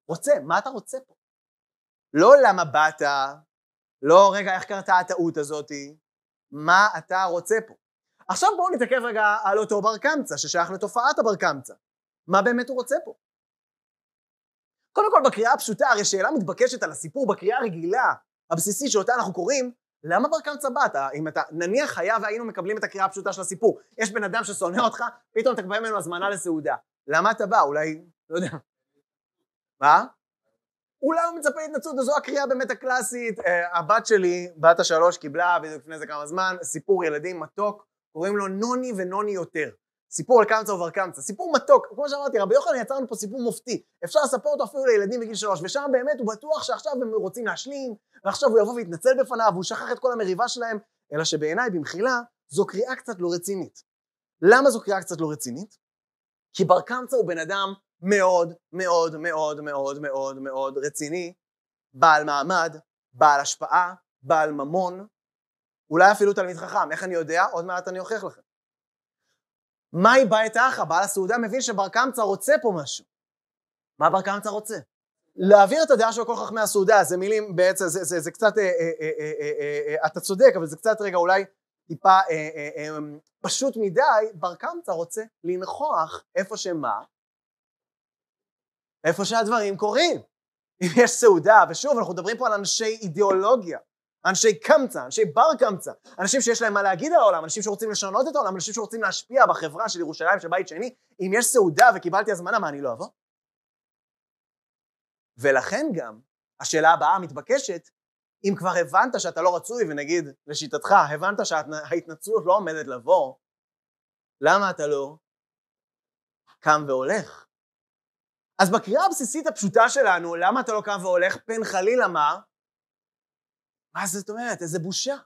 רוצה, מה אתה רוצה פה? לא למה באת, לא רגע איך קרתה הטעות הזאתי, מה אתה רוצה פה? עכשיו בואו נתעכב רגע על אותו בר קמצא ששייך לתופעת הבר קמצא. מה באמת הוא רוצה פה? קודם כל בקריאה הפשוטה, הרי שאלה מתבקשת על הסיפור בקריאה הרגילה, הבסיסית שאותה אנחנו קוראים, למה בר קמצא באת? אם אתה, נניח היה והיינו מקבלים את הקריאה הפשוטה של הסיפור, יש בן אדם ששונא אותך, פתאום אתה מקבל ממנו הזמנה לסעודה. למה אתה בא? אולי, לא יודע, מה? אולי הוא מצפה להתנצלות, וזו הקריאה באמת הקלאסית. Uh, הבת שלי, בת השלוש, קיבלה בדיוק לפני זה כמה זמן, סיפור ילדים מתוק, קוראים לו נוני ונוני יותר. סיפור על קמצא ובר קמצא, סיפור מתוק, כמו שאמרתי, רבי יוחנן יצר לנו פה סיפור מופתי, אפשר לספר אותו אפילו לילדים בגיל שלוש, ושם באמת הוא בטוח שעכשיו הם רוצים להשלים, ועכשיו הוא יבוא ויתנצל בפניו, והוא שכח את כל המריבה שלהם, אלא שבעיניי, במחילה, זו קריאה קצת לא רצינית. למה זו קריאה קצת לא רצינית? כי בר קמצא הוא בן אדם מאוד מאוד מאוד מאוד מאוד מאוד רציני, בעל מעמד, בעל השפעה, בעל ממון, אולי אפילו תלמיד חכם, איך אני יודע? עוד מעט אני אוכיח לכם. מהי בית האחה? בעל הסעודה מבין שבר קמצא רוצה פה משהו. מה בר קמצא רוצה? להעביר את הדעה של כל חכמי הסעודה, זה מילים בעצם, זה, זה, זה קצת, אה אה, אה, אה, אה, אה, אה, אתה צודק, אבל זה קצת רגע אולי טיפה אה, אה, אה, אמ, פשוט מדי, בר קמצא רוצה לנכוח איפה שמה? איפה שהדברים קורים. אם יש סעודה, ושוב, אנחנו מדברים פה על אנשי אידיאולוגיה, אנשי קמצא, אנשי בר קמצא, אנשים שיש להם מה להגיד על העולם, אנשים שרוצים לשנות את העולם, אנשים שרוצים להשפיע בחברה של ירושלים, של בית שני, אם יש סעודה וקיבלתי הזמנה, מה, אני לא אבוא? ולכן גם, השאלה הבאה המתבקשת, אם כבר הבנת שאתה לא רצוי, ונגיד, לשיטתך, הבנת שההתנצלות לא עומדת לבוא, למה אתה לא קם והולך? אז בקריאה הבסיסית הפשוטה שלנו, למה אתה לא קם והולך? פן חליל אמר, מה זאת אומרת? איזה בושה.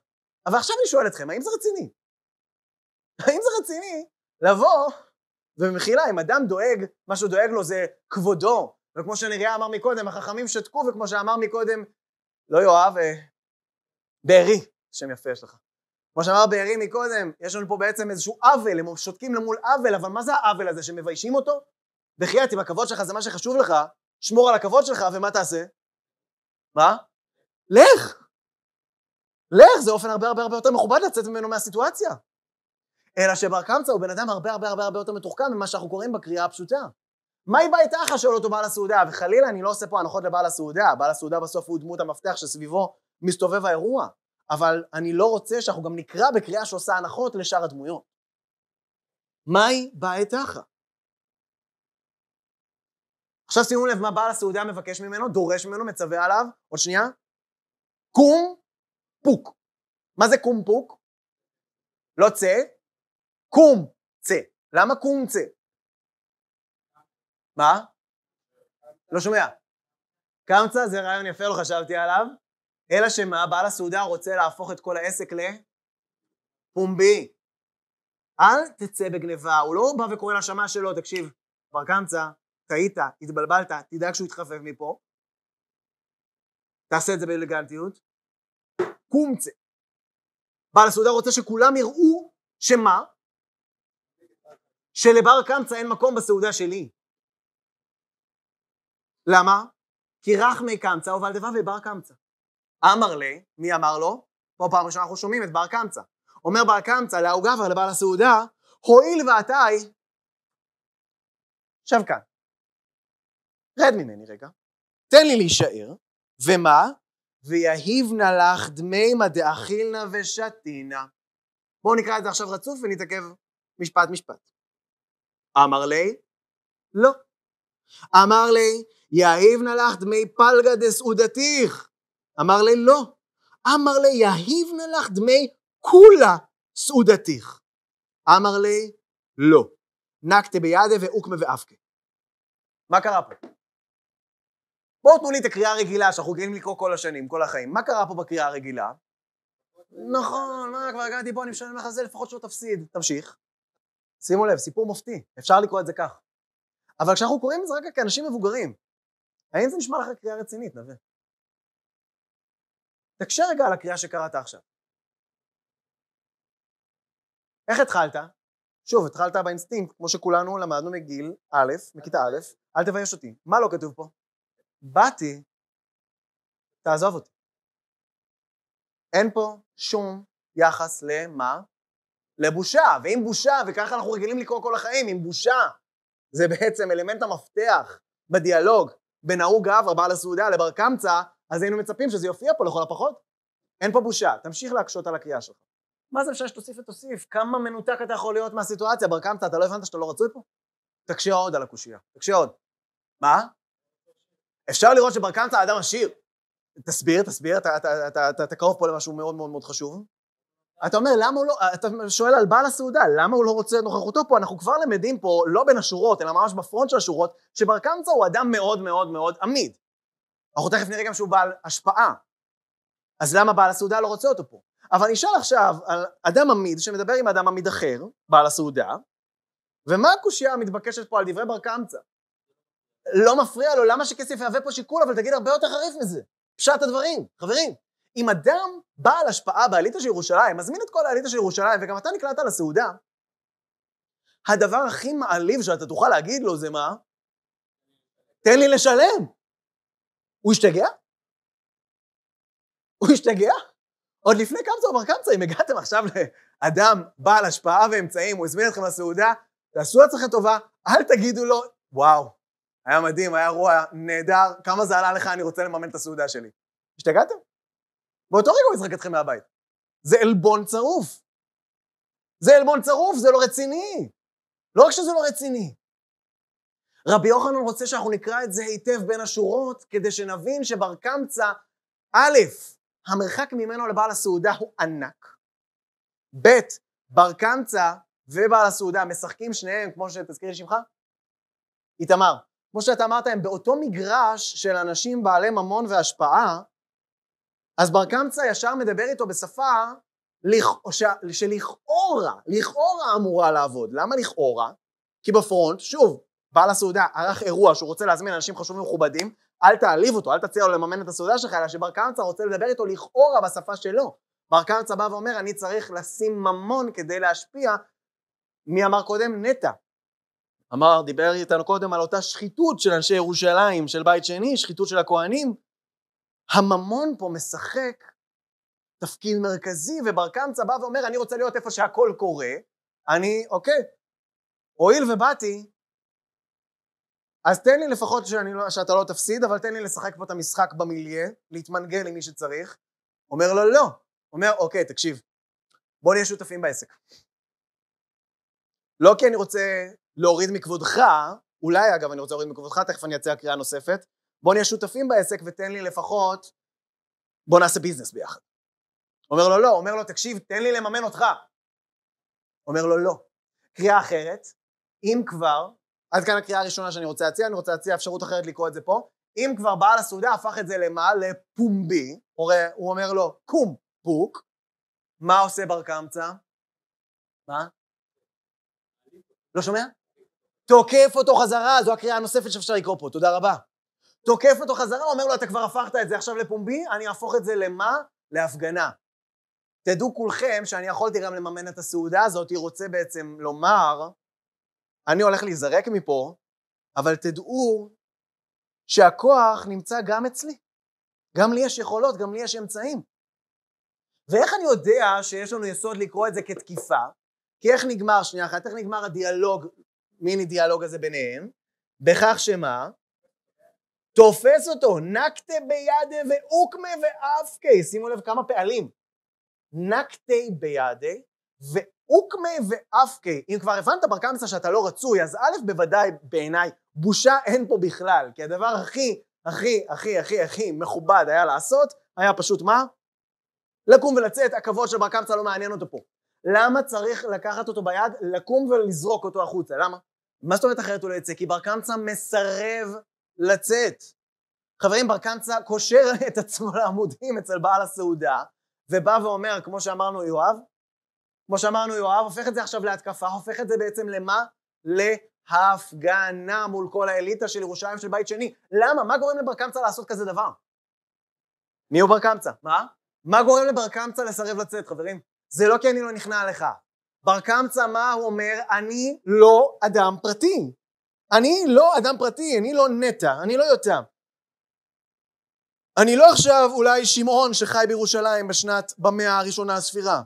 אבל עכשיו אני שואל אתכם, האם זה רציני? האם זה רציני לבוא, ובמחילה, אם אדם דואג, מה שהוא דואג לו זה כבודו, וכמו שנריה אמר מקודם, החכמים שתקו, וכמו שאמר מקודם, לא יואב, אה, בארי, שם יפה יש לך. כמו שאמר בארי מקודם, יש לנו פה בעצם איזשהו עוול, הם שותקים למול עוול, אבל מה זה העוול הזה, שמביישים אותו? בחייאת, אם הכבוד שלך זה מה שחשוב לך, שמור על הכבוד שלך, ומה תעשה? מה? לך! לך, זה אופן הרבה הרבה הרבה יותר מכובד לצאת ממנו מהסיטואציה. אלא שבר קמצא הוא בן אדם הרבה הרבה הרבה הרבה יותר מתוחכם ממה שאנחנו קוראים בקריאה הפשוטה. מהי היא בעיתה אחת? שואל אותו בעל הסעודה, וחלילה אני לא עושה פה הנחות לבעל הסעודה, בעל הסעודה בסוף הוא דמות המפתח שסביבו מסתובב האירוע, אבל אני לא רוצה שאנחנו גם נקרא בקריאה שעושה הנחות לשאר הדמויות. מהי בעיתך? עכשיו שימו לב מה בעל הסעודה מבקש ממנו, דורש ממנו, מצווה עליו, עוד שנייה, קום פוק. מה זה קום פוק? לא צא, קום צא. למה קום צא? מה? לא שומע. קמצא זה רעיון יפה, לא חשבתי עליו, אלא שמה, בעל הסעודה רוצה להפוך את כל העסק לפומבי. אל תצא בגניבה, הוא לא בא וקורא לשמה שלו, תקשיב, כבר קמצא, טעית, התבלבלת, תדאג שהוא יתחפף מפה, תעשה את זה באלגנטיות, קומצה. בעל הסעודה רוצה שכולם יראו שמה? שלבר קמצא אין מקום בסעודה שלי. למה? כי רחמי קמצא הובל דבבי בר קמצא. אמר לי, מי אמר לו? פה פעם ראשונה אנחנו שומעים את בר קמצא. אומר בר קמצא להוא גבר לבעל הסעודה, הואיל ועתאי, שב כאן. רד ממני רגע, תן לי להישאר, ומה? ויהיבנה לך דמימה דאכילנה ושתינה. בואו נקרא את זה עכשיו רצוף ונתעכב משפט משפט. אמר לי, לא. אמר לי, יהיבנה לך דמי פלגה דסעודתיך. אמר לי, לא. אמר לי, יהיבנה לך דמי כולה סעודתיך. אמר לי, לא. נקטה בידה ואוקמה ואפקה. מה קרה פה? בואו תנו לי את הקריאה הרגילה שאנחנו רגילים לקרוא כל השנים, כל החיים. מה קרה פה בקריאה הרגילה? נכון, מה, לא, כבר הגעתי פה, אני משלם לך זה, לפחות שלא תפסיד. תמשיך. שימו לב, סיפור מופתי, אפשר לקרוא את זה כך. אבל כשאנחנו קוראים את זה רק כאנשים מבוגרים, האם זה נשמע לך קריאה רצינית, נווה? תקשה רגע על הקריאה שקראת עכשיו. איך התחלת? שוב, התחלת באינסטינקט, כמו שכולנו למדנו מגיל א', מכיתה א', אל תבייש אותי. מה לא כתוב פה? באתי, תעזוב אותי. אין פה שום יחס למה? לבושה. ואם בושה, וככה אנחנו רגילים לקרוא כל החיים, אם בושה, זה בעצם אלמנט המפתח בדיאלוג בין ההוא גב, הבעל הסעודה, לבר קמצא, אז היינו מצפים שזה יופיע פה לכל הפחות. אין פה בושה, תמשיך להקשות על הקריאה שלך. מה זה אפשר שתוסיף ותוסיף? כמה מנותק אתה יכול להיות מהסיטואציה? בר קמצא, אתה לא הבנת שאתה לא רצוי פה? תקשה עוד על הקושייה, תקשה עוד. מה? אפשר לראות שבר קמצא אדם עשיר. תסביר, תסביר, אתה, אתה, אתה, אתה, אתה קרוב פה למשהו מאוד מאוד מאוד חשוב. אתה אומר, למה הוא לא, אתה שואל על בעל הסעודה, למה הוא לא רוצה את נוכחותו פה? אנחנו כבר למדים פה, לא בין השורות, אלא ממש בפרונט של השורות, שבר קמצא הוא אדם מאוד מאוד מאוד עמיד. אנחנו תכף נראה גם שהוא בעל השפעה. אז למה בעל הסעודה לא רוצה אותו פה? אבל נשאל עכשיו על אדם עמיד שמדבר עם אדם עמיד אחר, בעל הסעודה, ומה הקושייה המתבקשת פה על דברי בר קמצא? לא מפריע לו למה שכסף יהווה פה שיקול, אבל תגיד הרבה יותר חריף מזה. פשט הדברים, חברים. אם אדם בעל השפעה באליטה של ירושלים, מזמין את כל האליטה של ירושלים, וגם אתה נקלעת לסעודה, הדבר הכי מעליב שאתה תוכל להגיד לו זה מה? תן לי לשלם. הוא השתגע? הוא השתגע? עוד לפני קמצא אומר קמצא, אם הגעתם עכשיו לאדם בעל השפעה ואמצעים, הוא הזמין אתכם לסעודה, תעשו לעצמכם טובה, אל תגידו לו, וואו, היה מדהים, היה אירוע נהדר, כמה זה עלה לך, אני רוצה לממן את הסעודה שלי. השתגעתם? באותו רגע הוא יזרק אתכם מהבית. זה עלבון צרוף. זה עלבון צרוף, זה לא רציני. לא רק שזה לא רציני. רבי יוחנן רוצה שאנחנו נקרא את זה היטב בין השורות, כדי שנבין שבר קמצא, א', המרחק ממנו לבעל הסעודה הוא ענק. ב', בר קמצא ובעל הסעודה משחקים שניהם, כמו שתזכירי שמך? איתמר, כמו שאתה אמרת, הם באותו מגרש של אנשים בעלי ממון והשפעה, אז בר קמצא ישר מדבר איתו בשפה שלכאורה, לכאורה אמורה לעבוד. למה לכאורה? כי בפרונט, שוב, בעל הסעודה ערך אירוע שהוא רוצה להזמין אנשים חשובים ומכובדים, אל תעליב אותו, אל תציע לו לממן את הסעודה שלך, אלא שבר קמצא רוצה לדבר איתו לכאורה בשפה שלו. בר קמצא בא ואומר, אני צריך לשים ממון כדי להשפיע. מי אמר קודם? נטע. אמר, דיבר איתנו קודם על אותה שחיתות של אנשי ירושלים, של בית שני, שחיתות של הכוהנים. הממון פה משחק תפקיד מרכזי, ובר קמצא בא ואומר, אני רוצה להיות איפה שהכל קורה, אני, אוקיי, הואיל ובאתי, אז תן לי לפחות שאני, לא, שאתה לא תפסיד, אבל תן לי לשחק פה את המשחק במיליה, להתמנגן עם מי שצריך. אומר לו, לא. אומר, אוקיי, תקשיב, בוא נהיה שותפים בעסק. לא כי אני רוצה להוריד מכבודך, אולי אגב אני רוצה להוריד מכבודך, תכף אני אצא הקריאה נוספת, בוא נהיה שותפים בעסק ותן לי לפחות, בוא נעשה ביזנס ביחד. אומר לו לא, אומר לו תקשיב, תן לי לממן אותך. אומר לו לא. קריאה אחרת, אם כבר, עד כאן הקריאה הראשונה שאני רוצה להציע, אני רוצה להציע אפשרות אחרת לקרוא את זה פה, אם כבר בעל הסעודה הפך את זה למה? לפומבי, הוא אומר לו קום פוק, מה עושה בר קמצא? מה? לא שומע? תוקף אותו חזרה, זו הקריאה הנוספת שאפשר לקרוא פה, תודה רבה. תוקף אותו חזרה, אומר לו, אתה כבר הפכת את זה עכשיו לפומבי, אני אהפוך את זה למה? להפגנה. תדעו כולכם שאני יכולתי גם לממן את הסעודה הזאת, היא רוצה בעצם לומר, אני הולך להיזרק מפה, אבל תדעו שהכוח נמצא גם אצלי. גם לי יש יכולות, גם לי יש אמצעים. ואיך אני יודע שיש לנו יסוד לקרוא את זה כתקיפה? כי איך נגמר, שנייה אחת, איך נגמר הדיאלוג מיני דיאלוג הזה ביניהם, בכך שמה? תופס אותו, נקטה בידה ואוקמה ואפקי, שימו לב כמה פעלים, נקטה בידה ואוקמה ואפקי, אם כבר הבנת בר קמצא שאתה לא רצוי, אז א' בוודאי בעיניי בושה אין פה בכלל, כי הדבר הכי הכי הכי הכי הכי מכובד היה לעשות, היה פשוט מה? לקום ולצאת, הכבוד של בר קמצא לא מעניין אותו פה. למה צריך לקחת אותו ביד, לקום ולזרוק אותו החוצה? למה? מה זאת אומרת אחרת הוא לא יצא? כי בר קמצא מסרב לצאת. חברים, בר קמצא קושר את עצמו לעמודים אצל בעל הסעודה, ובא ואומר, כמו שאמרנו יואב, כמו שאמרנו יואב, הופך את זה עכשיו להתקפה, הופך את זה בעצם למה? להפגנה מול כל האליטה של ירושלים של בית שני. למה? מה גורם לבר קמצא לעשות כזה דבר? מי הוא בר קמצא? מה? מה גורם לבר קמצא לסרב לצאת, חברים? זה לא כי אני לא נכנע לך, בר קמצא מה הוא אומר? אני לא אדם פרטי. אני לא אדם פרטי, אני לא נטע, אני לא יותם. אני לא עכשיו אולי שמעון שחי בירושלים בשנת, במאה הראשונה הספירה.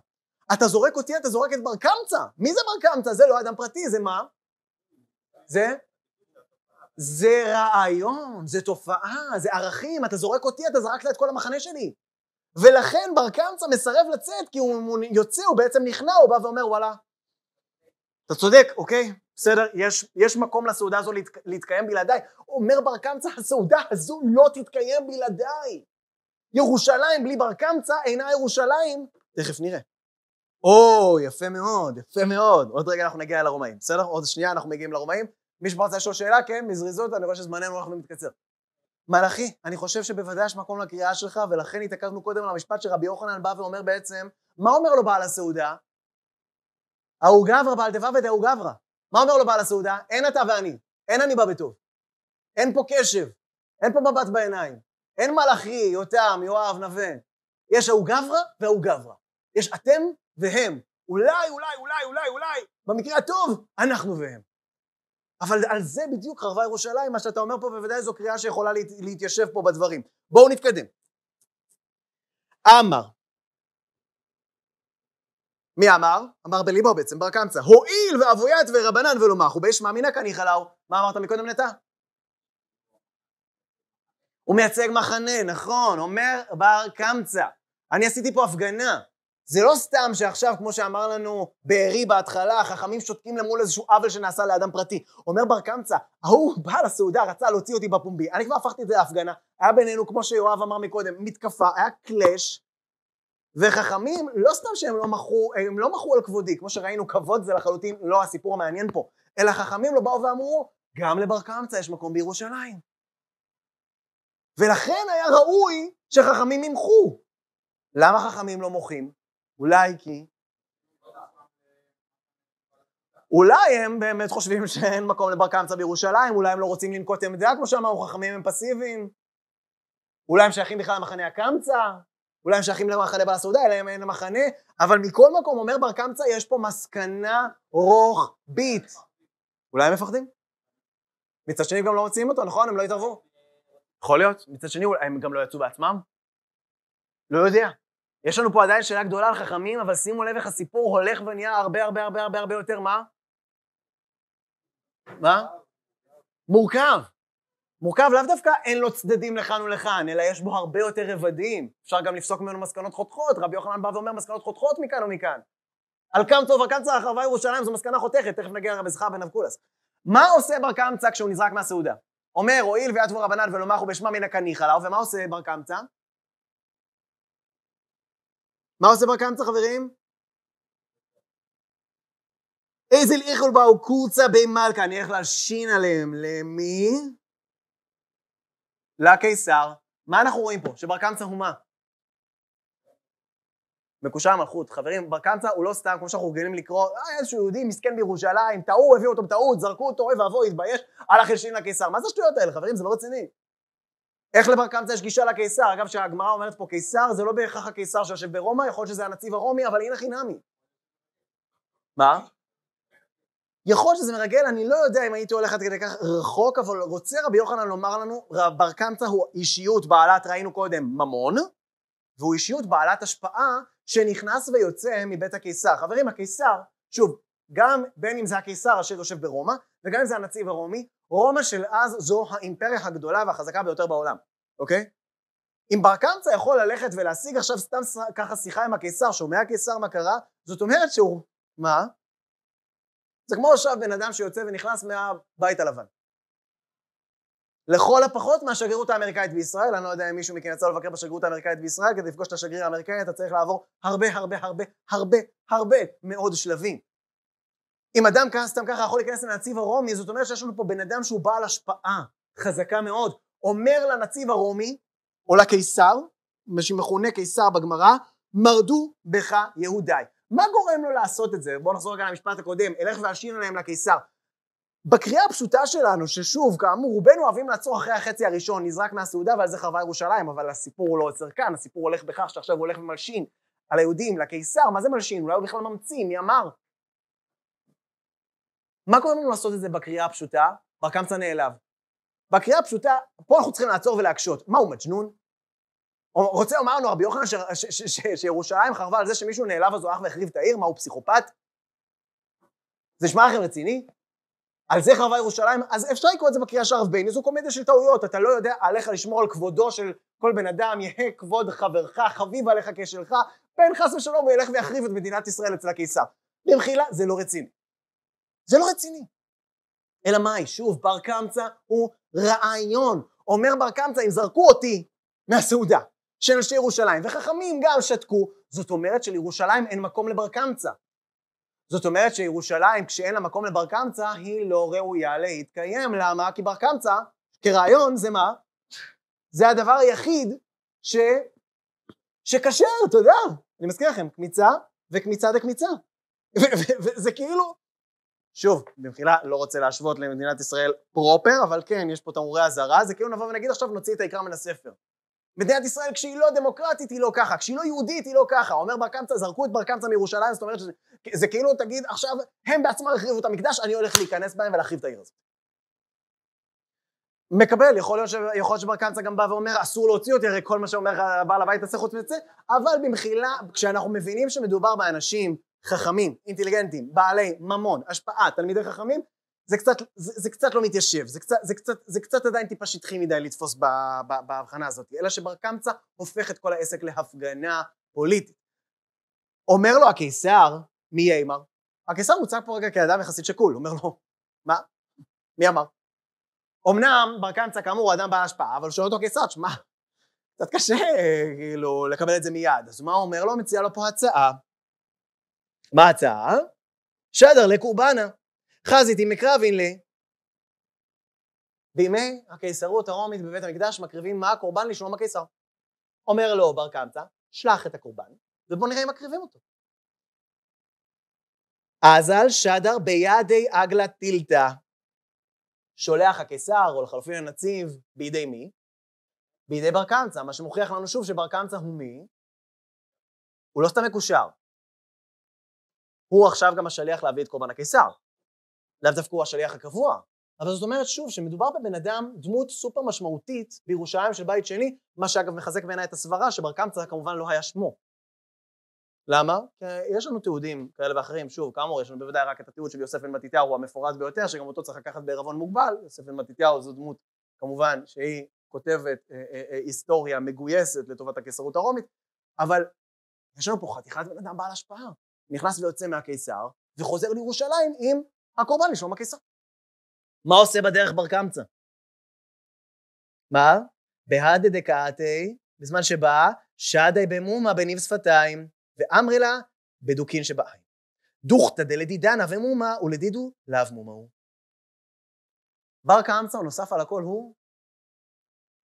אתה זורק אותי, אתה זורק את בר קמצא. מי זה בר קמצא? זה לא אדם פרטי, זה מה? זה? זה רעיון, זה תופעה, זה ערכים, אתה זורק אותי, אתה זרקת את כל המחנה שלי. ולכן בר קמצא מסרב לצאת, כי הוא יוצא, הוא בעצם נכנע, הוא בא ואומר וואלה, אתה צודק, אוקיי? בסדר, יש, יש מקום לסעודה הזו להת, להתקיים בלעדיי. אומר בר קמצא, הסעודה הזו לא תתקיים בלעדיי. ירושלים בלי בר קמצא אינה ירושלים, תכף נראה. או, יפה מאוד, יפה מאוד. עוד רגע אנחנו נגיע לרומאים, בסדר? עוד שנייה אנחנו מגיעים לרומאים. מי שרוצה לשאול שאלה, כן, מזריזות, אני רואה שזמננו הולך ומתקצר. מלאכי, אני חושב שבוודאי יש מקום לקריאה שלך, ולכן התעכבנו קודם על המשפט שרבי יוחנן בא ואומר בעצם, מה אומר לו בעל הסעודה? ההוא גברא בעל דבב ודאו גברא. מה אומר לו בעל הסעודה? אין אתה ואני, אין אני בא בטוב. אין פה קשב, אין פה מבט בעיניים. אין מלאכי, יותם, יואב, נווה. יש ההוא גברא וההוא גברא. יש אתם והם. אולי, אולי, אולי, אולי, אולי, במקרה הטוב, אנחנו והם. אבל על זה בדיוק חרבה ירושלים, מה שאתה אומר פה, בוודאי זו קריאה שיכולה להת, להתיישב פה בדברים. בואו נתקדם. אמר, מי אמר? אמר בליבו בעצם, בר קמצא, הואיל ואבוית ורבנן ולא מחו, באש מאמינה כניחא לאו. מה אמרת מקודם נטע? הוא מייצג מחנה, נכון, אומר בר קמצא. אני עשיתי פה הפגנה. זה לא סתם שעכשיו, כמו שאמר לנו בארי בהתחלה, החכמים שותקים למול איזשהו עוול שנעשה לאדם פרטי. אומר בר קמצא, ההוא בא לסעודה, רצה להוציא אותי בפומבי. אני כבר הפכתי את זה להפגנה. היה בינינו, כמו שיואב אמר מקודם, מתקפה, היה קלאש. וחכמים, לא סתם שהם לא מחו, הם לא מחו על כבודי, כמו שראינו, כבוד זה לחלוטין לא הסיפור המעניין פה. אלא חכמים לא באו ואמרו, גם לבר קמצא יש מקום בירושלים. ולכן היה ראוי שחכמים ימחו. למה חכמים לא מוחים? אולי כי... אולי הם באמת חושבים שאין מקום לבר קמצא בירושלים, אולי הם לא רוצים לנקוט עמדה, כמו שאמרו, חכמים הם פסיביים, אולי הם שייכים בכלל למחנה הקמצא, אולי הם שייכים למחנה בעל הסעודה, אלא הם אין למחנה, אבל מכל מקום אומר בר קמצא, יש פה מסקנה רוחבית. אולי הם מפחדים? מצד שני גם לא מוציאים אותו, נכון? הם לא יתערבו. יכול להיות. מצד שני, הם גם לא יצאו בעצמם? לא יודע. יש לנו פה עדיין שאלה גדולה על חכמים, אבל שימו לב איך הסיפור הולך ונהיה הרבה הרבה הרבה הרבה הרבה יותר מה? מה? מורכב. מורכב לאו דווקא אין לו צדדים לכאן ולכאן, אלא יש בו הרבה יותר רבדים. אפשר גם לפסוק ממנו מסקנות חותכות, רבי יוחנן בא ואומר מסקנות חותכות מכאן ומכאן. על קמצא וקמצא החרבה ירושלים זו מסקנה חותכת, תכף נגיע לרבי זכר בן אבקולס. מה עושה בר קמצא כשהוא נזרק מהסעודה? אומר, הואיל ויתבו רבנן ולומחו בשמם מן הקניחה לאו, ומה עושה בר קמצא? מה עושה בר קמצא חברים? איזה ליכול באו קורצה במלכה, אני הולך להלשין עליהם. למי? לקיסר. מה אנחנו רואים פה? שבר קמצא הוא מה? מקושר המלכות. חברים, בר קמצא הוא לא סתם, כמו שאנחנו רגילים לקרוא, אה, איזשהו יהודי מסכן בירושלים, טעו, הביאו אותו בטעות, זרקו אותו, אוי ואבוי, התבייש, הלך ישין לקיסר. מה זה השטויות האלה, חברים? זה לא רציני. איך לברקנצה יש גישה לקיסר? אגב, כשהגמרא אומרת פה קיסר, זה לא בהכרח הקיסר שיושב ברומא, יכול להיות שזה הנציב הרומי, אבל הנה חינמי. מה? יכול להיות שזה מרגל, אני לא יודע אם הייתי הולך עד כדי כך רחוק, אבל רוצה רבי יוחנן לומר לנו, בר קמצא הוא אישיות בעלת, ראינו קודם, ממון, והוא אישיות בעלת השפעה שנכנס ויוצא מבית הקיסר. חברים, הקיסר, שוב, גם בין אם זה הקיסר אשר יושב ברומא, וגם אם זה הנציב הרומי, רומא של אז זו האימפריה הגדולה והחזקה ביותר בעולם, אוקיי? אם בר קמצא יכול ללכת ולהשיג עכשיו סתם ככה שיחה עם הקיסר, שומע הקיסר מה קרה, זאת אומרת שהוא... מה? זה כמו עכשיו בן אדם שיוצא ונכנס מהבית הלבן. לכל הפחות מהשגרירות האמריקאית בישראל, אני לא יודע אם מישהו מכם יצא לבקר בשגרירות האמריקאית בישראל, כדי לפגוש את השגריר האמריקאי אתה צריך לעבור הרבה הרבה הרבה הרבה הרבה מאוד שלבים. אם אדם כאן סתם ככה יכול להיכנס לנציב הרומי, זאת אומרת שיש לנו פה בן אדם שהוא בעל השפעה חזקה מאוד. אומר לנציב הרומי, או לקיסר, מה שמכונה קיסר בגמרא, מרדו בך יהודי. מה גורם לו לעשות את זה? בואו נחזור רגע למשפט הקודם, אלך ואשאיר להם לקיסר. בקריאה הפשוטה שלנו, ששוב, כאמור, רובנו אוהבים לעצור אחרי החצי הראשון, נזרק מהסעודה ועל זה חרבה ירושלים, אבל הסיפור הוא לא עוצר כאן, הסיפור הולך בכך שעכשיו הוא הולך ומלשין על היהודים, לקיסר, מה זה מלשין? אולי הוא בכלל ממציא, מי אמר? מה קורה לנו לעשות את זה בקריאה הפשוטה? בר קמצא נעלב. בקריאה הפשוטה, פה אנחנו צריכים לעצור ולהקשות. מה, הוא מג'נון? רוצה לומר לנו רבי יוחנן שירושלים חרבה על זה שמישהו נעלב אז הוא הלך והחריב את העיר? מה, הוא פסיכופת? זה נשמע לכם רציני? על זה חרבה ירושלים? אז אפשר לקרוא את זה בקריאה של הרב בייני, זו קומדיה של טעויות, אתה לא יודע, עליך לשמור על כבודו של כל בן אדם, יהא כבוד חברך, חביב עליך כשלך, פן חס ושלום הוא ילך ויחריב את מדינת ישראל אצל הקיסר. במחילה, זה לא רציני. זה לא רציני. אלא מאי, שוב, בר קמצא הוא רעיון. אומר בר קמצא, אם זרקו אותי מהסעודה של אנשי ירושלים, וחכמים גם שתקו, זאת אומרת שלירושלים אין מקום לבר קמצא. זאת אומרת שירושלים, כשאין לה מקום לבר קמצא, היא לא ראויה להתקיים. למה? כי בר קמצא, כרעיון, זה מה? זה הדבר היחיד ש... שקשר, אתה יודע. אני מזכיר לכם, קמיצה וקמיצה דקמיצה. וזה כאילו, שוב, במחילה, לא רוצה להשוות למדינת ישראל פרופר, אבל כן, יש פה תמרורי אזהרה, זה כאילו נבוא ונגיד עכשיו נוציא את העיקר מן הספר. מדינת ישראל כשהיא לא דמוקרטית היא לא ככה, כשהיא לא יהודית היא לא ככה. אומר בר קמצא, זרקו את בר קמצא מירושלים, זאת אומרת שזה זה כאילו תגיד עכשיו, הם בעצמם החריבו את המקדש, אני הולך להיכנס בהם ולהחריב את העיר הזאת. מקבל, יכול להיות, ש... להיות שבר קמצא גם בא ואומר אסור להוציא אותי, הרי כל מה שאומר לך בעל הבית תעשה חוץ מזה, אבל במחילה, כשאנחנו מבינים שמדובר באנשים חכמים, אינטליגנטים, בעלי ממון, השפעה, תלמידי חכמים, זה קצת, זה, זה קצת לא מתיישב, זה קצת, זה, קצת, זה קצת עדיין טיפה שטחי מדי לתפוס בהבחנה הזאת, אלא שבר קמצא הופך את כל העסק להפגנה פוליטית. אומר לו הקיסר, מי יאמר? הקיסר מוצג פה רגע כאדם יחסית שקול, אומר לו, מה? מי אמר? אמנם בר קמצא כאמור הוא אדם בעל השפעה, אבל שואל אותו קיסר, שמע, קצת קשה כאילו לקבל את זה מיד, אז מה הוא אומר לו? מציע לו פה הצעה מה ההצעה? שדר לקורבנה, חזית עם מקרבין ל... בימי הקיסרות הרומית בבית המקדש מקריבים מה הקורבן לשלום הקיסר. אומר לו בר קמצא, שלח את הקורבן, ובוא נראה אם מקריבים אותו. אזל שדר בידי אגלה טילתא. שולח הקיסר, או לחלופין הנציב, בידי מי? בידי בר קמצא, מה שמוכיח לנו שוב שבר קמצא הוא מי? הוא לא סתם מקושר, הוא עכשיו גם השליח להביא את קורבן הקיסר. לאו דווקא הוא השליח הקבוע. אבל זאת אומרת שוב, שמדובר בבן אדם, דמות סופר משמעותית בירושלים של בית שני, מה שאגב מחזק בעיניי את הסברה שבר קמצא כמובן לא היה שמו. למה? כי יש לנו תיעודים כאלה ואחרים, שוב, כאמור, יש לנו בוודאי רק את התיעוד של יוסף בן מתתיהו המפורט ביותר, שגם אותו צריך לקחת בעירבון מוגבל, יוסף בן מתתיהו זו דמות כמובן שהיא כותבת אה, אה, אה, היסטוריה מגויסת לטובת הקיסרות הרומית, אבל יש לנו פה חתיכת בן אדם בעל השפעה, נכנס ויוצא מהקיסר, וחוזר לירושלים עם הקורבן לשלום הקיסר. מה עושה בדרך בר קמצא? מה? בהדה דקאתי, בזמן שבא, שדי במומה בניב שפתיים, ואמרי לה בדוקין שבעין. דוכתא דלדידנה ומומה ולדידו לאו מומה הוא. בר קמצא נוסף על הכל הוא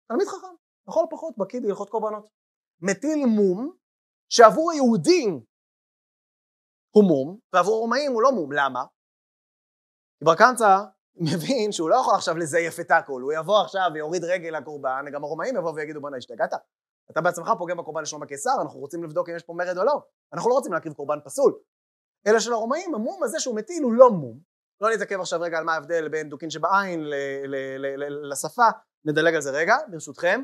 תלמיד חכם, לכל הפחות בקיא בהלכות קורבנות. מטיל מום שעבור היהודים הוא מום, ועבור רומאים הוא לא מום. למה? כי בר קמצא מבין שהוא לא יכול עכשיו לזייף את הכל, הוא יבוא עכשיו ויוריד רגל לקורבן, גם הרומאים יבואו ויגידו בואנה השתגעת, אתה בעצמך פוגע בקורבן לשלום הקיסר, אנחנו רוצים לבדוק אם יש פה מרד או לא, אנחנו לא רוצים להקריב קורבן פסול. אלא שלרומאים המום הזה שהוא מטיל הוא לא מום. לא נתעכב עכשיו רגע על מה ההבדל בין דוקין שבעין לשפה, נדלג על זה רגע, ברשותכם.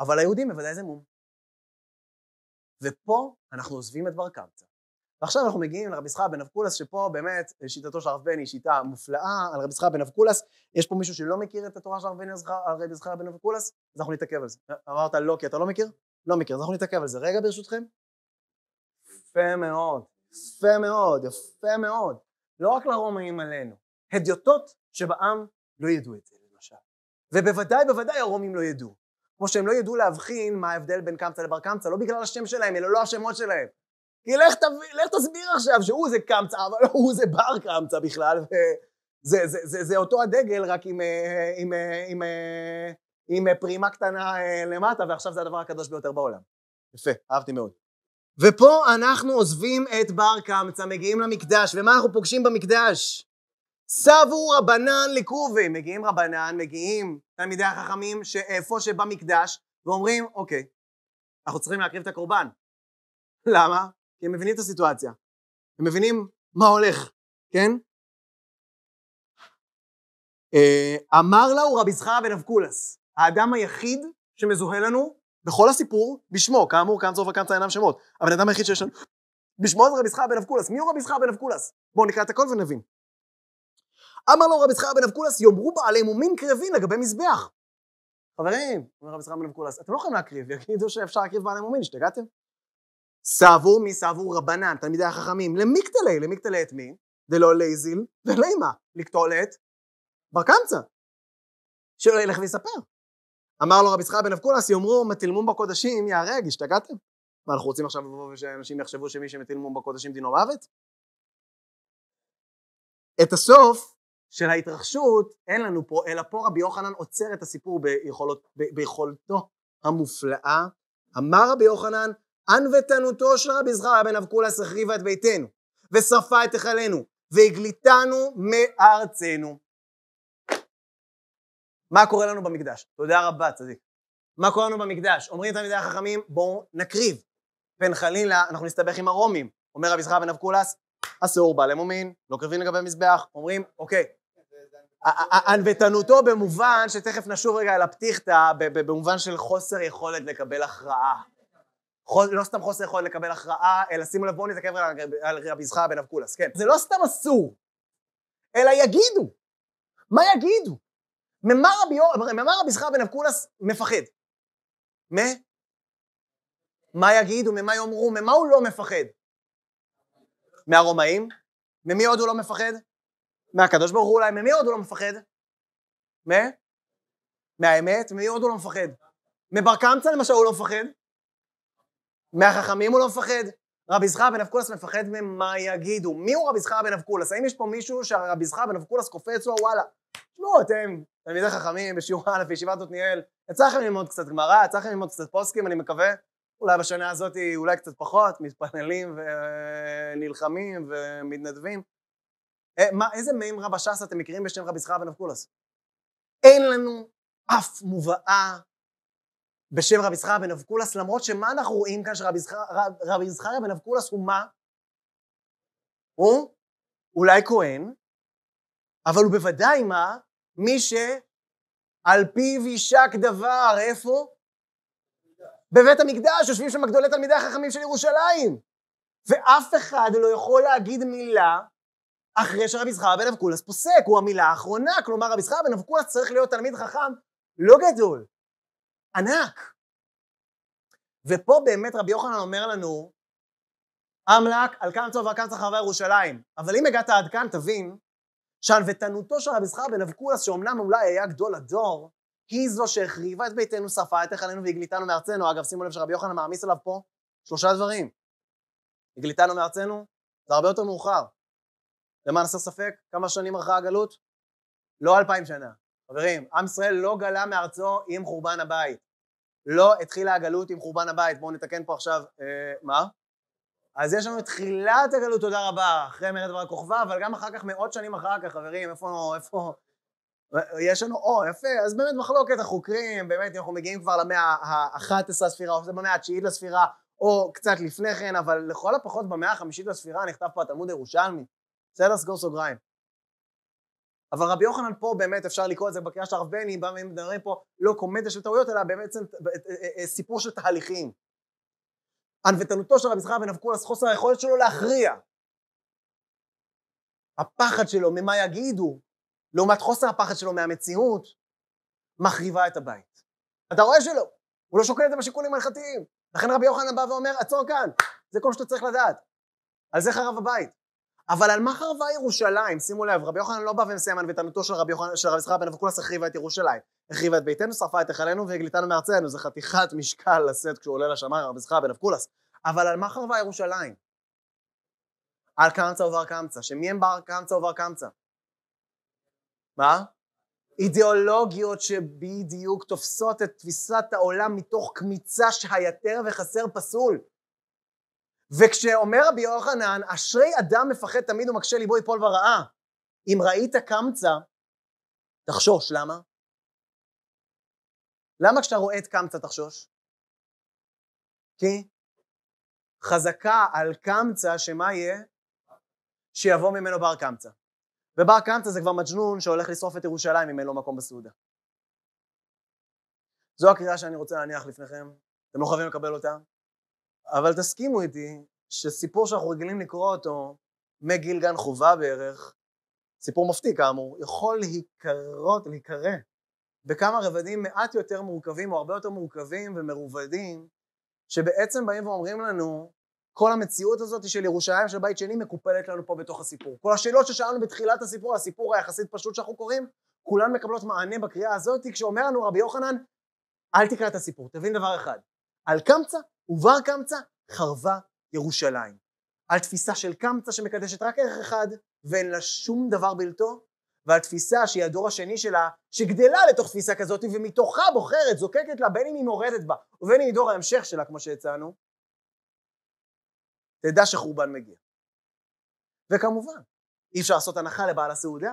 אבל היהודים בוודאי זה מום. ופה אנחנו עוזבים את בר קמצא. ועכשיו אנחנו מגיעים לרבי יצחק בן אבקולס, שפה באמת אה, שיטתו של הרב בני היא שיטה מופלאה על רבי יצחק בן אבקולס. יש פה מישהו שלא מכיר את התורה של הרבי יצחק בן אבקולס? אז אנחנו נתעכב על זה. אמרת לא כי אתה לא מכיר? לא מכיר, אז אנחנו נתעכב על זה. רגע ברשותכם. יפה מאוד, יפה מאוד, יפה מאוד. לא רק לרומאים עלינו, הדיוטות שבעם לא ידעו את זה למשל. ובוודאי בוודאי הרומים לא ידעו. כמו שהם לא ידעו להבחין מה ההבדל בין קמצא לבר קמצא, לא בגלל השם שלהם, אלא לא השמות שלהם. כי לך, לך תסביר עכשיו שהוא זה קמצא, אבל לא הוא זה בר קמצא בכלל, וזה זה, זה, זה אותו הדגל רק עם, אה, עם, אה, עם, אה, עם, עם פרימה קטנה למטה, ועכשיו זה הדבר הקדוש ביותר בעולם. יפה, אהבתי מאוד. ופה אנחנו עוזבים את בר קמצא, מגיעים למקדש, ומה אנחנו פוגשים במקדש? סבו רבנן לכרובי, מגיעים רבנן, מגיעים תלמידי החכמים שאיפה שבמקדש, ואומרים, אוקיי, אנחנו צריכים להקריב את הקורבן. למה? כי הם מבינים את הסיטואציה. הם מבינים מה הולך, כן? אה, אמר לה הוא רבי זכריה בן אבקולס, האדם היחיד שמזוהה לנו בכל הסיפור בשמו, כאמור, כאן סוף הקמצא אינם שמות, הבן אדם היחיד שיש לנו, בשמו זה רבי זכריה בן אבקולס, מי הוא רבי זכריה בן אבקולס? בואו נקרא את הכל ונבין. אמר לו רבי זכריה בן אבקולס, יאמרו בעלי מומין קרבים לגבי מזבח. חברים, אומר רבי זכריה בן אבקולס, אתם לא יכולים להקריב, יגידו שאפשר להקריב בעלי מומין, השתגעתם? סבור מי סבור רבנן, תלמידי החכמים, למיקטלי, למיקטלי את מי? דלא לייזיל ולימה, לקטול את בר קמצא. שלא ילך ויספר. אמר לו רבי יצחק בן אבקולס, יאמרו מתילמום בקודשים ייהרג, השתגעתם? מה, אנחנו רוצים עכשיו לבוא ושאנשים יחשבו שמי שמתילמום בקודשים דינו מוות? את הסוף של ההתרחשות אין לנו פה, אלא פה רבי יוחנן עוצר את הסיפור ביכולות, ב, ביכולתו המופלאה. אמר רבי יוחנן, ענוותנותו של רבי זכריה בן אבקולס החריבה את ביתנו, ושרפה את היכלנו, והגליתנו מארצנו. מה קורה לנו במקדש? תודה רבה, צדיק. מה קורה לנו במקדש? אומרים תלמידי החכמים, בואו נקריב. פן כן, חלילה, אנחנו נסתבך עם הרומים. אומר רבי זכריה בן אבקולס, אסור, בעלי מומין, לא קרבים לגבי מזבח. אומרים, אוקיי, ענוותנותו במובן שתכף נשוב רגע אל הפתיחתא, במובן של חוסר יכולת לקבל הכרעה. חוז, לא סתם חוסר יכולת לקבל הכרעה, אלא שימו לב, בואו נתעכב על רבי זכריה בן אבקולס, כן. זה לא סתם אסור, אלא יגידו. מה יגידו? ממה רבי זכריה בן אבקולס מפחד? מה? מה יגידו? ממה יאמרו? ממה הוא לא מפחד? מהרומאים? ממי עוד הוא לא מפחד? מהקדוש ברוך הוא אולי, ממי עוד הוא לא מפחד? מה? מהאמת? ממי עוד הוא לא מפחד? מבר קמצא למשל הוא לא מפחד? מהחכמים הוא לא מפחד. רבי זכריה בן אבקולס מפחד ממה יגידו. מי הוא רבי זכריה בן אבקולס? האם יש פה מישהו שרבי זכריה בן אבקולס קופץ לו וואלה? תשמעו אתם תלמידי חכמים בשיעור א' בישיבת עתניאל, יצא לכם ללמוד קצת גמרא, יצא לכם ללמוד קצת פוסקים אני מקווה, אולי בשנה הזאת אולי קצת פחות, מתפללים ונלחמים ומתנדבים. אה, מה, איזה מים רבא ש"ס אתם מכירים בשם רבי זכריה בן אבקולס? אין לנו אף מובאה בשם רבי זכריה בן אבקולס, למרות שמה אנחנו רואים כאן שרבי זכריה בן אבקולס הוא מה? הוא אולי כהן, אבל הוא בוודאי מה? מי שעל פיו יישק דבר, איפה? בבית המקדש, יושבים שם גדולי תלמידי החכמים של ירושלים. ואף אחד לא יכול להגיד מילה אחרי שרבי זכריה בן אבקולס פוסק, הוא המילה האחרונה, כלומר רבי זכריה בן אבקולס צריך להיות תלמיד חכם לא גדול, ענק. ופה באמת רבי יוחנן אומר לנו, אמל"ק, על כאן צוב ועל צחרבה ירושלים. אבל אם הגעת עד כאן, תבין שענוותנותו של רבי זכר בן אבקולס, שאומנם אולי היה גדול הדור, היא זו שהחריבה את ביתנו, שרפה את היכלנו והגליתנו מארצנו. אגב, שימו לב שרבי יוחנן מעמיס עליו פה שלושה דברים. הגליתנו מארצנו, זה הרבה יותר מאוחר. למען הסר ספק, כמה שנים ערכה הגלות? לא אלפיים שנה. חברים, עם ישראל לא גלה מארצו עם חורבן הבית. לא התחילה הגלות עם חורבן הבית, בואו נתקן פה עכשיו, אה, מה? אז יש לנו את תחילת הגלות, תודה רבה, אחרי מרד דבר הכוכבא, אבל גם אחר כך, מאות שנים אחר כך, חברים, איפה, איפה, יש לנו, או, יפה, אז באמת מחלוקת החוקרים, באמת, אנחנו מגיעים כבר למאה ה-11 לספירה, או שזה במאה ה-9 לספירה, או קצת לפני כן, אבל לכל הפחות במאה החמישית לספירה נכתב פה התלמוד הירושלמי, בסדר? סגור סוגריים. אבל רבי יוחנן פה באמת אפשר לקרוא את זה בקריאה של הרב בני, מדברים פה לא קומדיה של טעויות אלא באמת אה, אה, אה, סיפור של תהליכים. ענוותנותו של רבי זכריה בן אבקולס, חוסר היכולת שלו להכריע. הפחד שלו ממה יגידו, לעומת חוסר הפחד שלו מהמציאות, מחריבה את הבית. אתה רואה שלא, הוא לא שוקל את זה בשיקולים ההלכתיים. לכן רבי יוחנן בא ואומר, עצור כאן, זה כל מה שאתה צריך לדעת. על זה חרב הבית. אבל על מה חרבה ירושלים? שימו לב, רבי יוחנן לא בא ומסיים על ביתנותו של רבי יוחנן, של רבי יצחק בן אבקולס החריבה את ירושלים. החריבה את ביתנו, שרפה את היכלנו והגליתנו מארצנו. זה חתיכת משקל לשאת כשהוא עולה לשמיים, רבי יצחק בן אבקולס. אבל על מה חרבה ירושלים? על קמצא ובר קמצא. שמי הם בר קמצא ובר קמצא? מה? אידיאולוגיות שבדיוק תופסות את תפיסת העולם מתוך קמיצה שהיתר וחסר פסול. וכשאומר רבי יוחנן, אשרי אדם מפחד תמיד ומקשה ליבו יפול ברעה. אם ראית קמצא, תחשוש, למה? למה כשאתה רואה את קמצא תחשוש? כי חזקה על קמצא שמה יהיה? שיבוא ממנו בר קמצא. ובר קמצא זה כבר מג'נון שהולך לשרוף את ירושלים אם אין לו מקום בסעודה. זו הקריאה שאני רוצה להניח לפניכם, אתם לא חייבים לקבל אותה, אבל תסכימו איתי שסיפור שאנחנו רגילים לקרוא אותו מגיל גן חובה בערך, סיפור מפתיע כאמור, יכול להיקרות, להיקרא בכמה רבדים מעט יותר מורכבים או הרבה יותר מורכבים ומרובדים, שבעצם באים ואומרים לנו, כל המציאות הזאת של ירושלים של בית שני מקופלת לנו פה בתוך הסיפור. כל השאלות ששאלנו בתחילת הסיפור, הסיפור היחסית פשוט שאנחנו קוראים, כולן מקבלות מענה בקריאה הזאת, כשאומר לנו רבי יוחנן, אל תקרא את הסיפור, תבין דבר אחד, על קמצא ובר קמצא חרבה ירושלים. על תפיסה של קמצא שמקדשת רק ערך אחד ואין לה שום דבר בלתו, ועל תפיסה שהיא הדור השני שלה, שגדלה לתוך תפיסה כזאת ומתוכה בוחרת, זוקקת לה, בין אם היא מורדת בה ובין אם היא דור ההמשך שלה, כמו שהצענו, תדע שחורבן מגיע. וכמובן, אי אפשר לעשות הנחה לבעל הסעודה,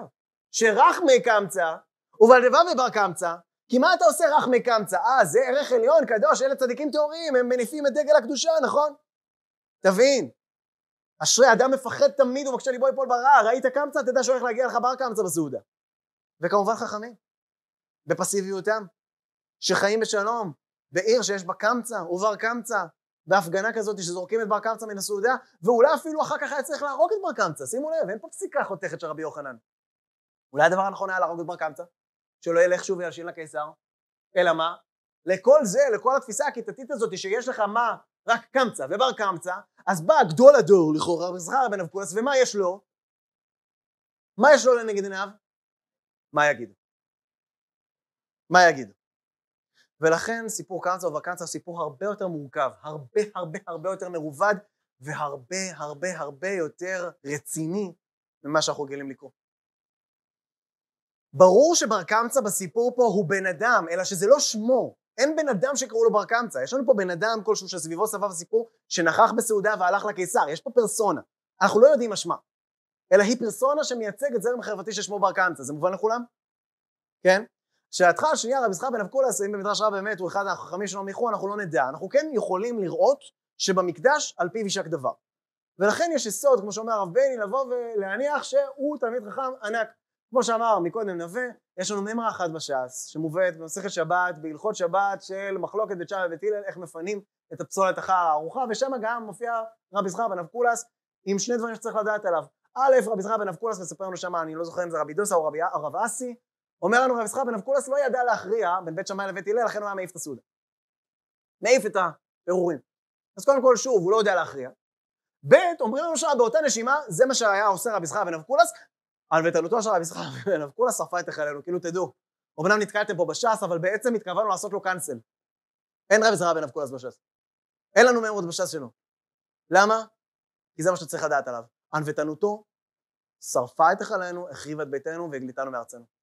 שרחמי קמצא ובלדבב ובר קמצא כי מה אתה עושה רחמי קמצא? אה, זה ערך עליון, קדוש, אלה צדיקים טהורים, הם מניפים את דגל הקדושה, נכון? תבין. אשרי אדם מפחד תמיד הוא ומבקשה ליבו יפול ברע, ראית קמצא, תדע שהולך להגיע לך בר קמצא בסעודה. וכמובן חכמים, בפסיביותם, שחיים בשלום, בעיר שיש בה קמצא ובר קמצא, בהפגנה כזאת שזורקים את בר קמצא מן הסעודה, ואולי אפילו אחר כך היה צריך להרוג את בר קמצא, שימו לב, אין פה פסיקה חותכת של רבי יוחנן. אולי הדבר הנכון היה להרוג את בר קמצא? שלא ילך שוב וילשין לקיסר, אלא מה? לכל זה, לכל התפיסה הכיתתית הזאת שיש לך מה? רק קמצא ובר קמצא, אז בא גדול הדור לכאורה, וזכר בן אבקולס, ומה יש לו? מה יש לו לנגד עיניו? מה יגיד? מה יגיד? ולכן סיפור קמצא ובר קמצא הוא סיפור הרבה יותר מורכב, הרבה הרבה הרבה יותר מרובד והרבה הרבה הרבה יותר רציני ממה שאנחנו רגילים לקרוא. ברור שבר קמצא בסיפור פה הוא בן אדם, אלא שזה לא שמו. אין בן אדם שקראו לו בר קמצא. יש לנו פה בן אדם כלשהו שסביבו סבב סיפור, שנכח בסעודה והלך לקיסר. יש פה פרסונה. אנחנו לא יודעים מה שמה. אלא היא פרסונה שמייצגת זרם חרבתי ששמו בר קמצא. זה מובן לכולם? כן? שאלתך השנייה, רבי זכר בן אבקולה, אם במדרש רב באמת הוא אחד החכמים שלנו מיכו, אנחנו לא נדע. אנחנו כן יכולים לראות שבמקדש על פיו יישק דבר. ולכן יש יסוד, כמו שאומר הרב בני, לבוא ולהניח שהוא תלמיד חכם ענק. כמו שאמר מקודם נווה, יש לנו מימרה אחת בש"ס, שמובאת במסכת שבת, בהלכות שבת של מחלוקת בית שמא ובית הלל, איך מפנים את הפסולת אחר הארוחה, ושם גם מופיע רבי זכר בן אבקולס עם שני דברים שצריך לדעת עליו. א', רבי זכר בן אבקולס מספר לנו שמה, אני לא זוכר אם זה רבי דוסה או רבי, הרב אסי, אומר לנו רבי זכר בן אבקולס לא ידע להכריע בין בית שמאי לבית הלל, לכן הוא היה מעיף את הסעודה. מעיף את הפירורים. אז קודם כל, שוב, הוא לא יודע להכריע. ב', אומרים לנו שם באותה נשימה, זה מה שהיה עושה רבי זכר בן אבקולס, על ותלותו של רבי ישחק בן כולה שרפה את החלנו, כאילו תדעו, אמנם נתקלתם פה בש"ס, אבל בעצם התכוונו לעשות לו קאנסל. אין רבי ישחק בן כולה בש"ס. אין לנו מהירות בש"ס שלו. למה? כי זה מה שצריך לדעת עליו. ענוותנותו שרפה את החלנו, החריבה את ביתנו והגליתנו מארצנו.